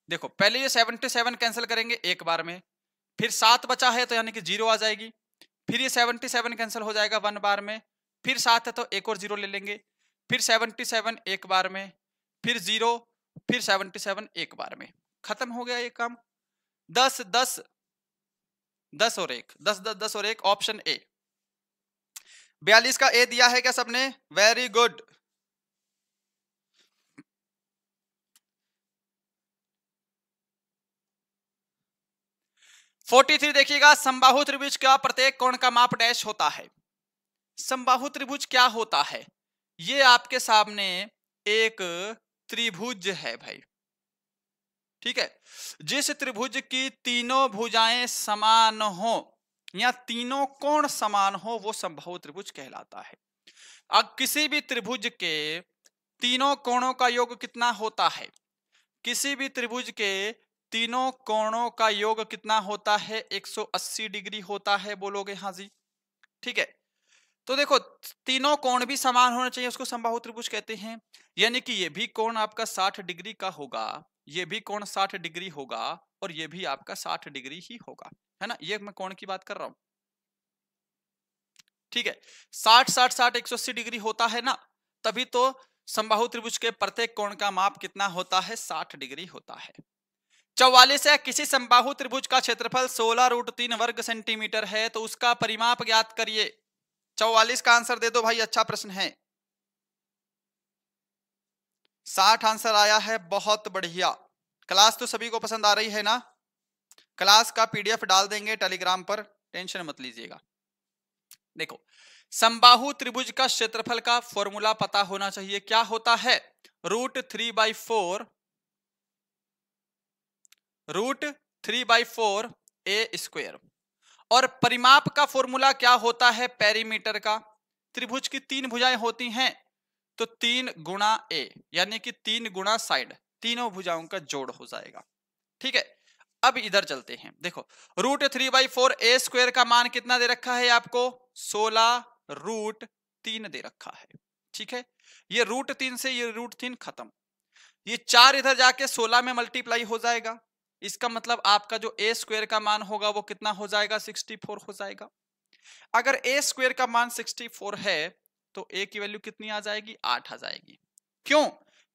देखो पहले ये सेवनटी सेवन कैंसिल करेंगे एक बार में फिर सात बचा है तो यानी कि जीरो आ जाएगी फिर ये सेवनटी सेवन कैंसिल हो जाएगा वन बार में फिर सात है तो एक और जीरो ले लेंगे फिर सेवनटी सेवन एक बार में फिर जीरो फिर सेवनटी सेवन एक बार में खत्म हो गया ये काम दस दस दस और एक दस दस दस और एक ऑप्शन ए बयालीस का ए दिया है क्या सबने वेरी गुड फोर्टी थ्री देखिएगा संबाहु त्रिभुज का प्रत्येक कोण का माप डैश होता है संबाहु त्रिभुज क्या होता है ये आपके सामने एक त्रिभुज है भाई ठीक है जिस त्रिभुज की तीनों भुजाएं समान हो या तीनों कोण समान हो वो संभव त्रिभुज कहलाता है अब किसी भी त्रिभुज के तीनों कोणों का योग कितना होता है किसी भी त्रिभुज के तीनों कोणों का योग कितना होता है 180 डिग्री होता है बोलोगे हाँ जी ठीक है तो देखो तीनों कोण भी समान होना चाहिए उसको संभाव त्रिभुज कहते हैं यानी कि ये भी कोण आपका 60 डिग्री का होगा ये भी कोण 60 डिग्री होगा और ये भी आपका 60 डिग्री ही होगा है ना ये मैं कोण की बात कर रहा हूं ठीक है 60 60 60 180 डिग्री होता है ना तभी तो संबाहु त्रिभुज के प्रत्येक कोण का माप कितना होता है 60 डिग्री होता है चौवालीस है किसी संबाहु त्रिभुज का क्षेत्रफल सोलह रूट तीन वर्ग सेंटीमीटर है तो उसका परिमाप ज्ञात करिए चौवालीस का आंसर दे दो भाई अच्छा प्रश्न है साठ आंसर आया है बहुत बढ़िया क्लास तो सभी को पसंद आ रही है ना क्लास का पीडीएफ डाल देंगे टेलीग्राम पर टेंशन मत लीजिएगा देखो संबाहु त्रिभुज का क्षेत्रफल का फॉर्मूला पता होना चाहिए क्या होता है root three by four root three by four a square और परिमाप का फॉर्मूला क्या होता है पेरीमीटर का त्रिभुज की तीन भुजाएं होती हैं तो तीन गुणा ए यानी कि तीन गुणा साइड तीनों भुजाओं का जोड़ हो जाएगा ठीक है अब इधर चलते हैं देखो root three by four a square का मान कितना दे रखा है आपको सोलह रूट तीन दे रखा है ठीक है ये रूट तीन से ये रूट तीन खत्म ये चार इधर जाके सोलह में मल्टीप्लाई हो जाएगा इसका मतलब आपका जो ए स्क्वेयर का मान होगा वो कितना हो जाएगा सिक्सटी फोर हो जाएगा अगर ए स्क्वेयर का मान सिक्सटी फोर है तो ए की वैल्यू कितनी आ जाएगी आठ आ जाएगी क्यों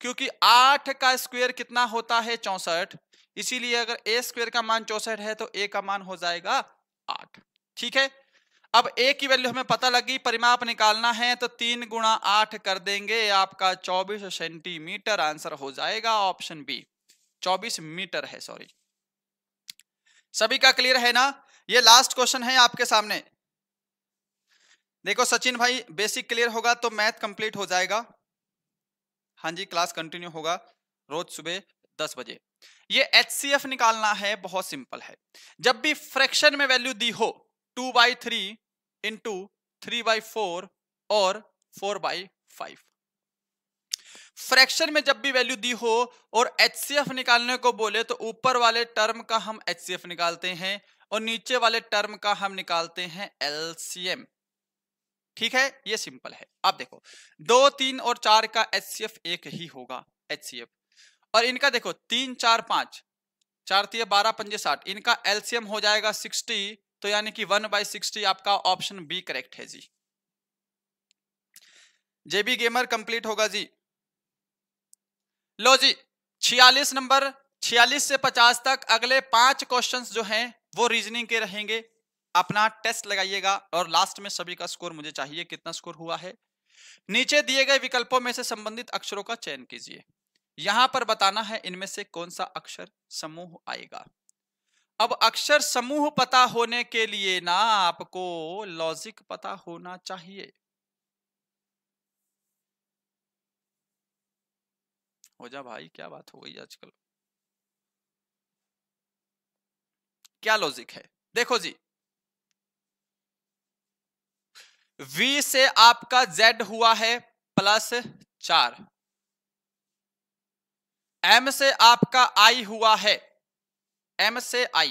क्योंकि आठ का स्क्वायर कितना होता है चौसठ इसीलिए अगर ए स्क्वायर का मान चौसठ है तो ए का मान हो जाएगा आठ ठीक है अब ए की वैल्यू हमें पता लगी परिमाप निकालना है तो तीन गुणा आठ कर देंगे आपका चौबीस सेंटीमीटर आंसर हो जाएगा ऑप्शन बी चौबीस मीटर है सॉरी सभी का क्लियर है ना ये लास्ट क्वेश्चन है आपके सामने देखो सचिन भाई बेसिक क्लियर होगा तो मैथ कंप्लीट हो जाएगा हाँ जी क्लास कंटिन्यू होगा रोज सुबह दस बजे ये एच निकालना है बहुत सिंपल है जब भी फ्रैक्शन में वैल्यू दी हो two by three into three by four और फोर बाई फाइव फ्रैक्शन में जब भी वैल्यू दी हो और एच निकालने को बोले तो ऊपर वाले टर्म का हम एच निकालते हैं और नीचे वाले टर्म का हम निकालते हैं एलसीएम ठीक है ये सिंपल है आप देखो दो तीन और चार का एच एक ही होगा एच और इनका देखो तीन चार पांच चार तीय बारह पंजे साठ इनका एलसीएम हो जाएगा सिक्सटी तो यानी कि वन बाई सिक्सटी आपका ऑप्शन बी करेक्ट है जी जेबी गेमर कंप्लीट होगा जी लो जी छियालीस नंबर छियालीस से पचास तक अगले पांच क्वेश्चंस जो हैं वो रीजनिंग के रहेंगे अपना टेस्ट लगाइएगा और लास्ट में सभी का स्कोर मुझे चाहिए कितना स्कोर हुआ है नीचे दिए गए विकल्पों में से संबंधित अक्षरों का चयन कीजिए यहां पर बताना है इनमें से कौन सा अक्षर समूह आएगा अब अक्षर समूह पता होने के लिए ना आपको लॉजिक पता होना चाहिए हो जा भाई क्या बात हो गई आजकल क्या लॉजिक है देखो जी v से आपका z हुआ है प्लस चार m से आपका i हुआ है m से i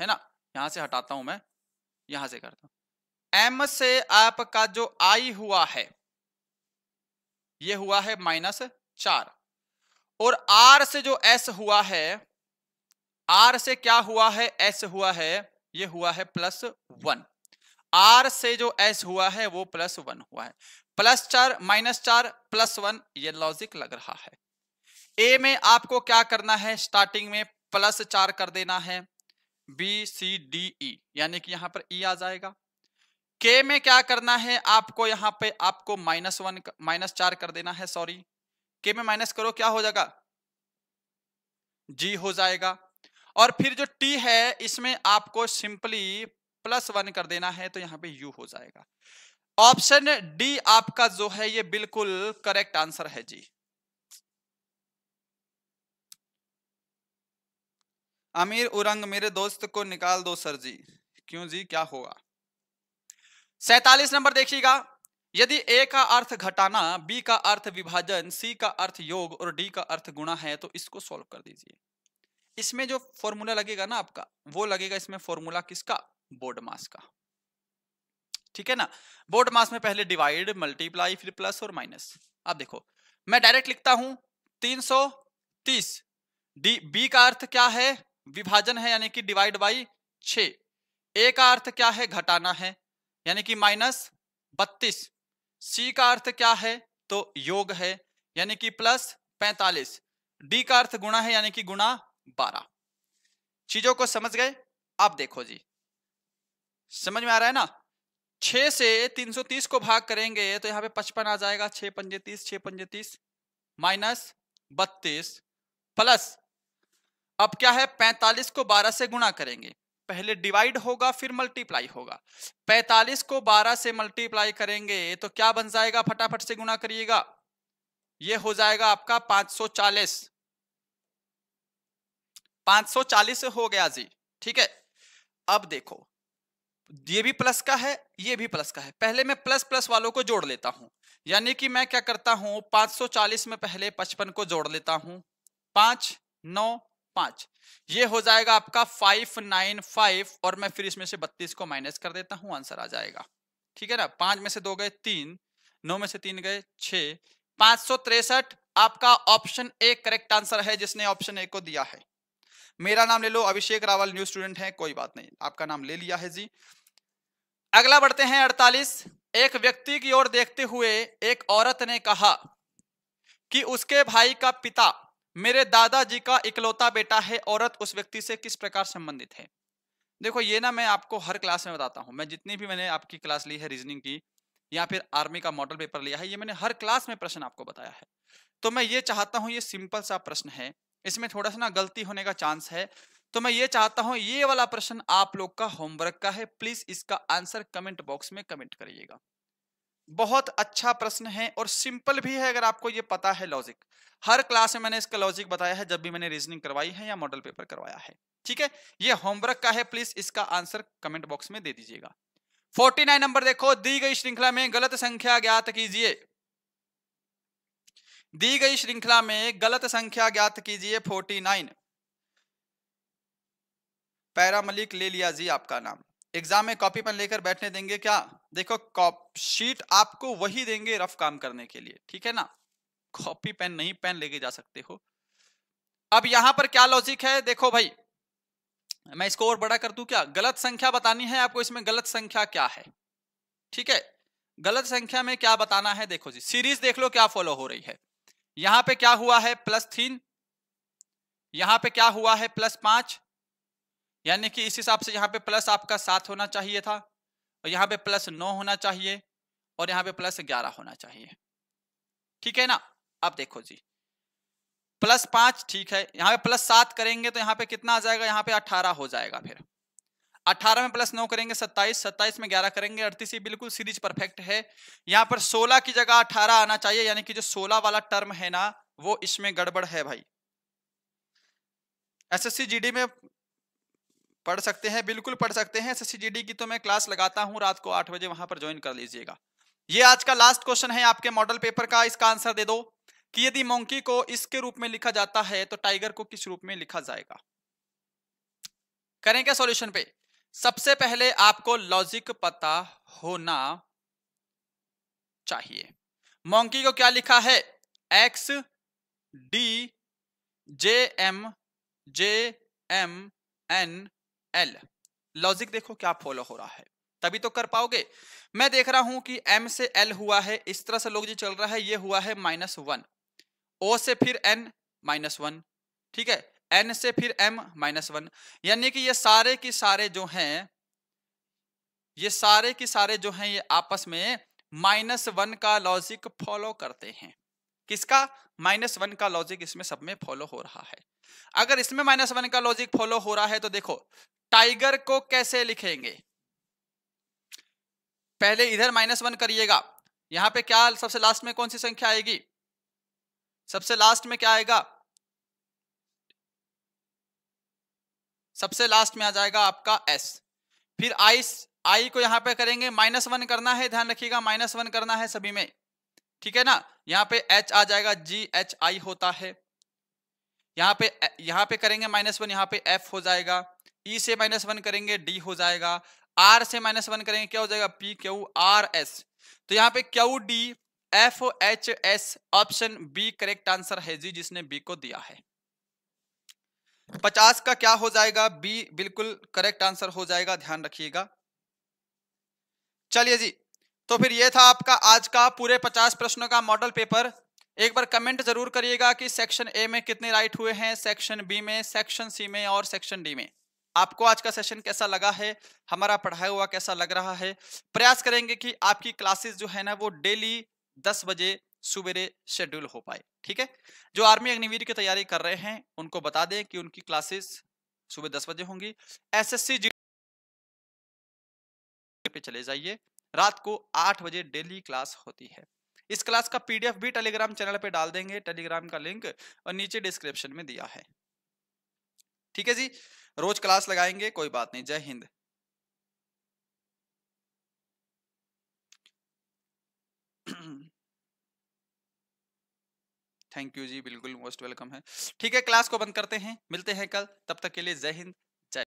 है ना यहां से हटाता हूं मैं यहां से करता हूं m से आपका जो i हुआ है ये हुआ है माइनस चार और r से जो s हुआ है r से क्या हुआ है s हुआ है ये हुआ है प्लस वन आर से जो एस हुआ है वो प्लस वन हुआ है प्लस चार माइनस चार प्लस वन ये लॉजिक लग रहा है ए में आपको क्या करना है स्टार्टिंग में प्लस चार कर देना है बी सी डी ई यानी कि यहां पर ई e आ जाएगा के में क्या करना है आपको यहां पे आपको माइनस वन माइनस चार कर देना है सॉरी के में माइनस करो क्या हो जाएगा जी हो जाएगा और फिर जो टी है इसमें आपको सिंपली प्लस वन कर देना है तो यहाँ पे यू हो जाएगा ऑप्शन डी आपका जो है ये बिल्कुल करेक्ट आंसर है जी अमीर उरंग मेरे दोस्त को निकाल दो सर जी क्यों जी क्या होगा सैतालीस नंबर देखिएगा यदि ए का अर्थ घटाना बी का अर्थ विभाजन सी का अर्थ योग और डी का अर्थ गुणा है तो इसको सॉल्व कर दीजिए इसमें जो फॉर्मूला लगेगा ना आपका वो लगेगा इसमें फॉर्मूला किसका बोर्ड मास का ठीक है ना बोर्ड मास में पहले डिवाइड मल्टीप्लाई फिर प्लस और माइनस आप देखो मैं डायरेक्ट लिखता हूं 330 डी बी का अर्थ क्या है विभाजन है यानी कि डिवाइड बाई छ का अर्थ क्या है घटाना है यानी कि माइनस बत्तीस सी का अर्थ क्या है तो योग है यानी कि प्लस पैंतालीस डी का अर्थ गुणा है यानी कि गुणा बारह चीजों को समझ गए आप देखो जी समझ में आ रहा है ना छ से 330 को भाग करेंगे तो यहाँ पे पचपन आ जाएगा छ पंजे तीस छ पंजे तीस माइनस बत्तीस प्लस अब क्या है 45 को 12 से गुणा करेंगे पहले डिवाइड होगा फिर मल्टीप्लाई होगा 45 को 12 से मल्टीप्लाई करेंगे तो क्या बन जाएगा फटाफट से गुणा करिएगा ये हो जाएगा आपका 540 540 हो गया जी ठीक है अब देखो ये भी प्लस का है ये भी प्लस का है पहले मैं प्लस प्लस वालों को जोड़ लेता हूं यानी कि मैं क्या करता हूं 540 में पहले 55 को जोड़ लेता हूं पांच नौ पांच ये हो जाएगा आपका 595 और मैं फिर इसमें से बत्तीस को माइनस कर देता हूं आंसर आ जाएगा ठीक है ना पांच में से दो गए तीन नौ में से तीन गए छ पांच सौ तिरसठ आपका ऑप्शन ए करेक्ट आंसर है जिसने ऑप्शन ए को दिया है मेरा नाम ले लो अभिषेक रावल न्यू स्टूडेंट है कोई बात नहीं आपका नाम ले लिया है जी अगला बढ़ते हैं अड़तालीस एक व्यक्ति की ओर देखते हुए एक औरत ने कहा कि उसके भाई का पिता मेरे दादाजी का इकलौता बेटा है औरत उस व्यक्ति से किस प्रकार संबंधित है देखो ये ना मैं आपको हर क्लास में बताता हूँ मैं जितनी भी मैंने आपकी क्लास ली है रीजनिंग की या फिर आर्मी का मॉडल पेपर लिया है ये मैंने हर क्लास में प्रश्न आपको बताया है तो मैं ये चाहता हूँ ये सिंपल सा प्रश्न है इसमें थोड़ा सा ना गलती होने का चांस है तो मैं ये चाहता हूं ये वाला प्रश्न आप लोग का होमवर्क का है प्लीज इसका आंसर कमेंट बॉक्स में कमेंट करिएगा बहुत अच्छा प्रश्न है और सिंपल भी है अगर आपको ये पता है लॉजिक हर क्लास में मैंने इसका लॉजिक बताया है जब भी मैंने रीजनिंग करवाई है या मॉडल पेपर करवाया है ठीक है ये होमवर्क का है प्लीज इसका आंसर कमेंट बॉक्स में दे दीजिएगा 49 नंबर देखो दी गई श्रृंखला में गलत संख्या ज्ञात कीजिए दी गई श्रृंखला में गलत संख्या ज्ञात कीजिए 49 पैरा मलिक ले लिया जी आपका नाम एग्जाम में कॉपी पेन लेकर बैठने देंगे क्या देखो कॉप शीट आपको वही देंगे रफ काम करने के लिए ठीक है ना कॉपी पेन नहीं पेन लेके जा सकते हो अब यहां पर क्या लॉजिक है देखो भाई मैं इसको और बड़ा कर दू क्या गलत संख्या बतानी है आपको इसमें गलत संख्या क्या है ठीक है गलत संख्या में क्या बताना है देखो जी सीरीज देख लो क्या फॉलो हो रही है यहां पे क्या हुआ है प्लस थीन यहां पे क्या हुआ है प्लस पांच यानी कि इस हिसाब से यहाँ पे प्लस आपका सात होना चाहिए था और यहाँ पे प्लस नौ होना चाहिए और यहाँ पे प्लस ग्यारह होना चाहिए ठीक है ना अब देखो जी प्लस पांच ठीक है यहाँ पे प्लस सात करेंगे तो यहाँ पे कितना आ जाएगा यहाँ पे अठारह हो जाएगा फिर अठारह में प्लस नौ करेंगे सत्ताईस सत्ताईस में ग्यारह करेंगे अड़तीस ही बिल्कुल सीरीज परफेक्ट है यहाँ पर सोलह की जगह अठारह आना चाहिए यानी कि जो सोलह वाला टर्म है ना वो इसमें गड़बड़ है भाई एसएससी जीडी में पढ़ सकते हैं बिल्कुल पढ़ सकते हैं एस की तो मैं क्लास लगाता हूँ रात को आठ बजे वहां पर ज्वाइन कर लीजिएगा ये आज का लास्ट क्वेश्चन है आपके मॉडल पेपर का इसका आंसर दे दो कि यदि मोंकी को इसके रूप में लिखा जाता है तो टाइगर को किस रूप में लिखा जाएगा करें क्या सॉल्यूशन पे सबसे पहले आपको लॉजिक पता होना चाहिए मोंकी को क्या लिखा है X D J M J M N L logic देखो क्या फॉलो हो रहा है तभी तो कर पाओगे मैं देख रहा हूं कि एम से एल हुआ है इस तरह से लोग जी चल रहा है ये हुआ है माइनस वन ओ से फिर एन माइनस वन ठीक है एन से फिर एम माइनस वन यानी कि ये सारे के सारे जो हैं ये सारे के सारे जो हैं ये आपस में माइनस वन का लॉजिक फॉलो करते हैं किसका माइनस वन का लॉजिक इसमें सब में फॉलो हो रहा है अगर इसमें माइनस वन का लॉजिक फॉलो हो रहा है तो देखो टाइगर को कैसे लिखेंगे पहले इधर माइनस वन करिएगा यहां पे क्या सबसे लास्ट में कौन सी संख्या आएगी सबसे लास्ट में क्या आएगा सबसे लास्ट में आ जाएगा आपका एस फिर आई आई को यहां पे करेंगे माइनस वन करना है ध्यान रखिएगा माइनस वन करना है सभी में ठीक है ना यहां पे एच आ जाएगा जी एच आई होता है यहां पे यहां पे करेंगे माइनस वन यहां पे एफ हो जाएगा ई e से माइनस वन करेंगे डी हो जाएगा आर से माइनस वन करेंगे क्या हो जाएगा पी क्यू आर एस तो यहाँ पे Q D F H S option B correct answer है जी जिसने बी को दिया है पचास का क्या हो जाएगा बी बिल्कुल करेक्ट आंसर हो जाएगा ध्यान रखिएगा चलिए जी तो फिर ये था आपका आज का पूरे पचास प्रश्नों का मॉडल पेपर एक बार कमेंट जरूर करिएगा कि सेक्शन ए में कितने राइट हुए हैं सेक्शन बी में सेक्शन सी में और सेक्शन डी में आपको आज का सेशन कैसा लगा है हमारा पढ़ाया हुआ कैसा लग रहा है प्रयास करेंगे कि आपकी क्लासेस जो है ना वो डेली दस बजे सुबेरे शेड्यूल हो पाए ठीक है जो आर्मी अग्निवीर की तैयारी कर रहे हैं उनको बता दें कि उनकी क्लासेस सुबह दस बजे होंगी एस जी पे चले जाइए रात को आठ बजे डेली क्लास होती है इस क्लास का पीडीएफ भी टेलीग्राम चैनल पे डाल देंगे टेलीग्राम का लिंक और नीचे डिस्क्रिप्शन में दिया है ठीक है जी रोज क्लास लगाएंगे कोई बात नहीं जय हिंद थैंक यू जी बिल्कुल मोस्ट वेलकम है ठीक है क्लास को बंद करते हैं मिलते हैं कल तब तक के लिए जय हिंद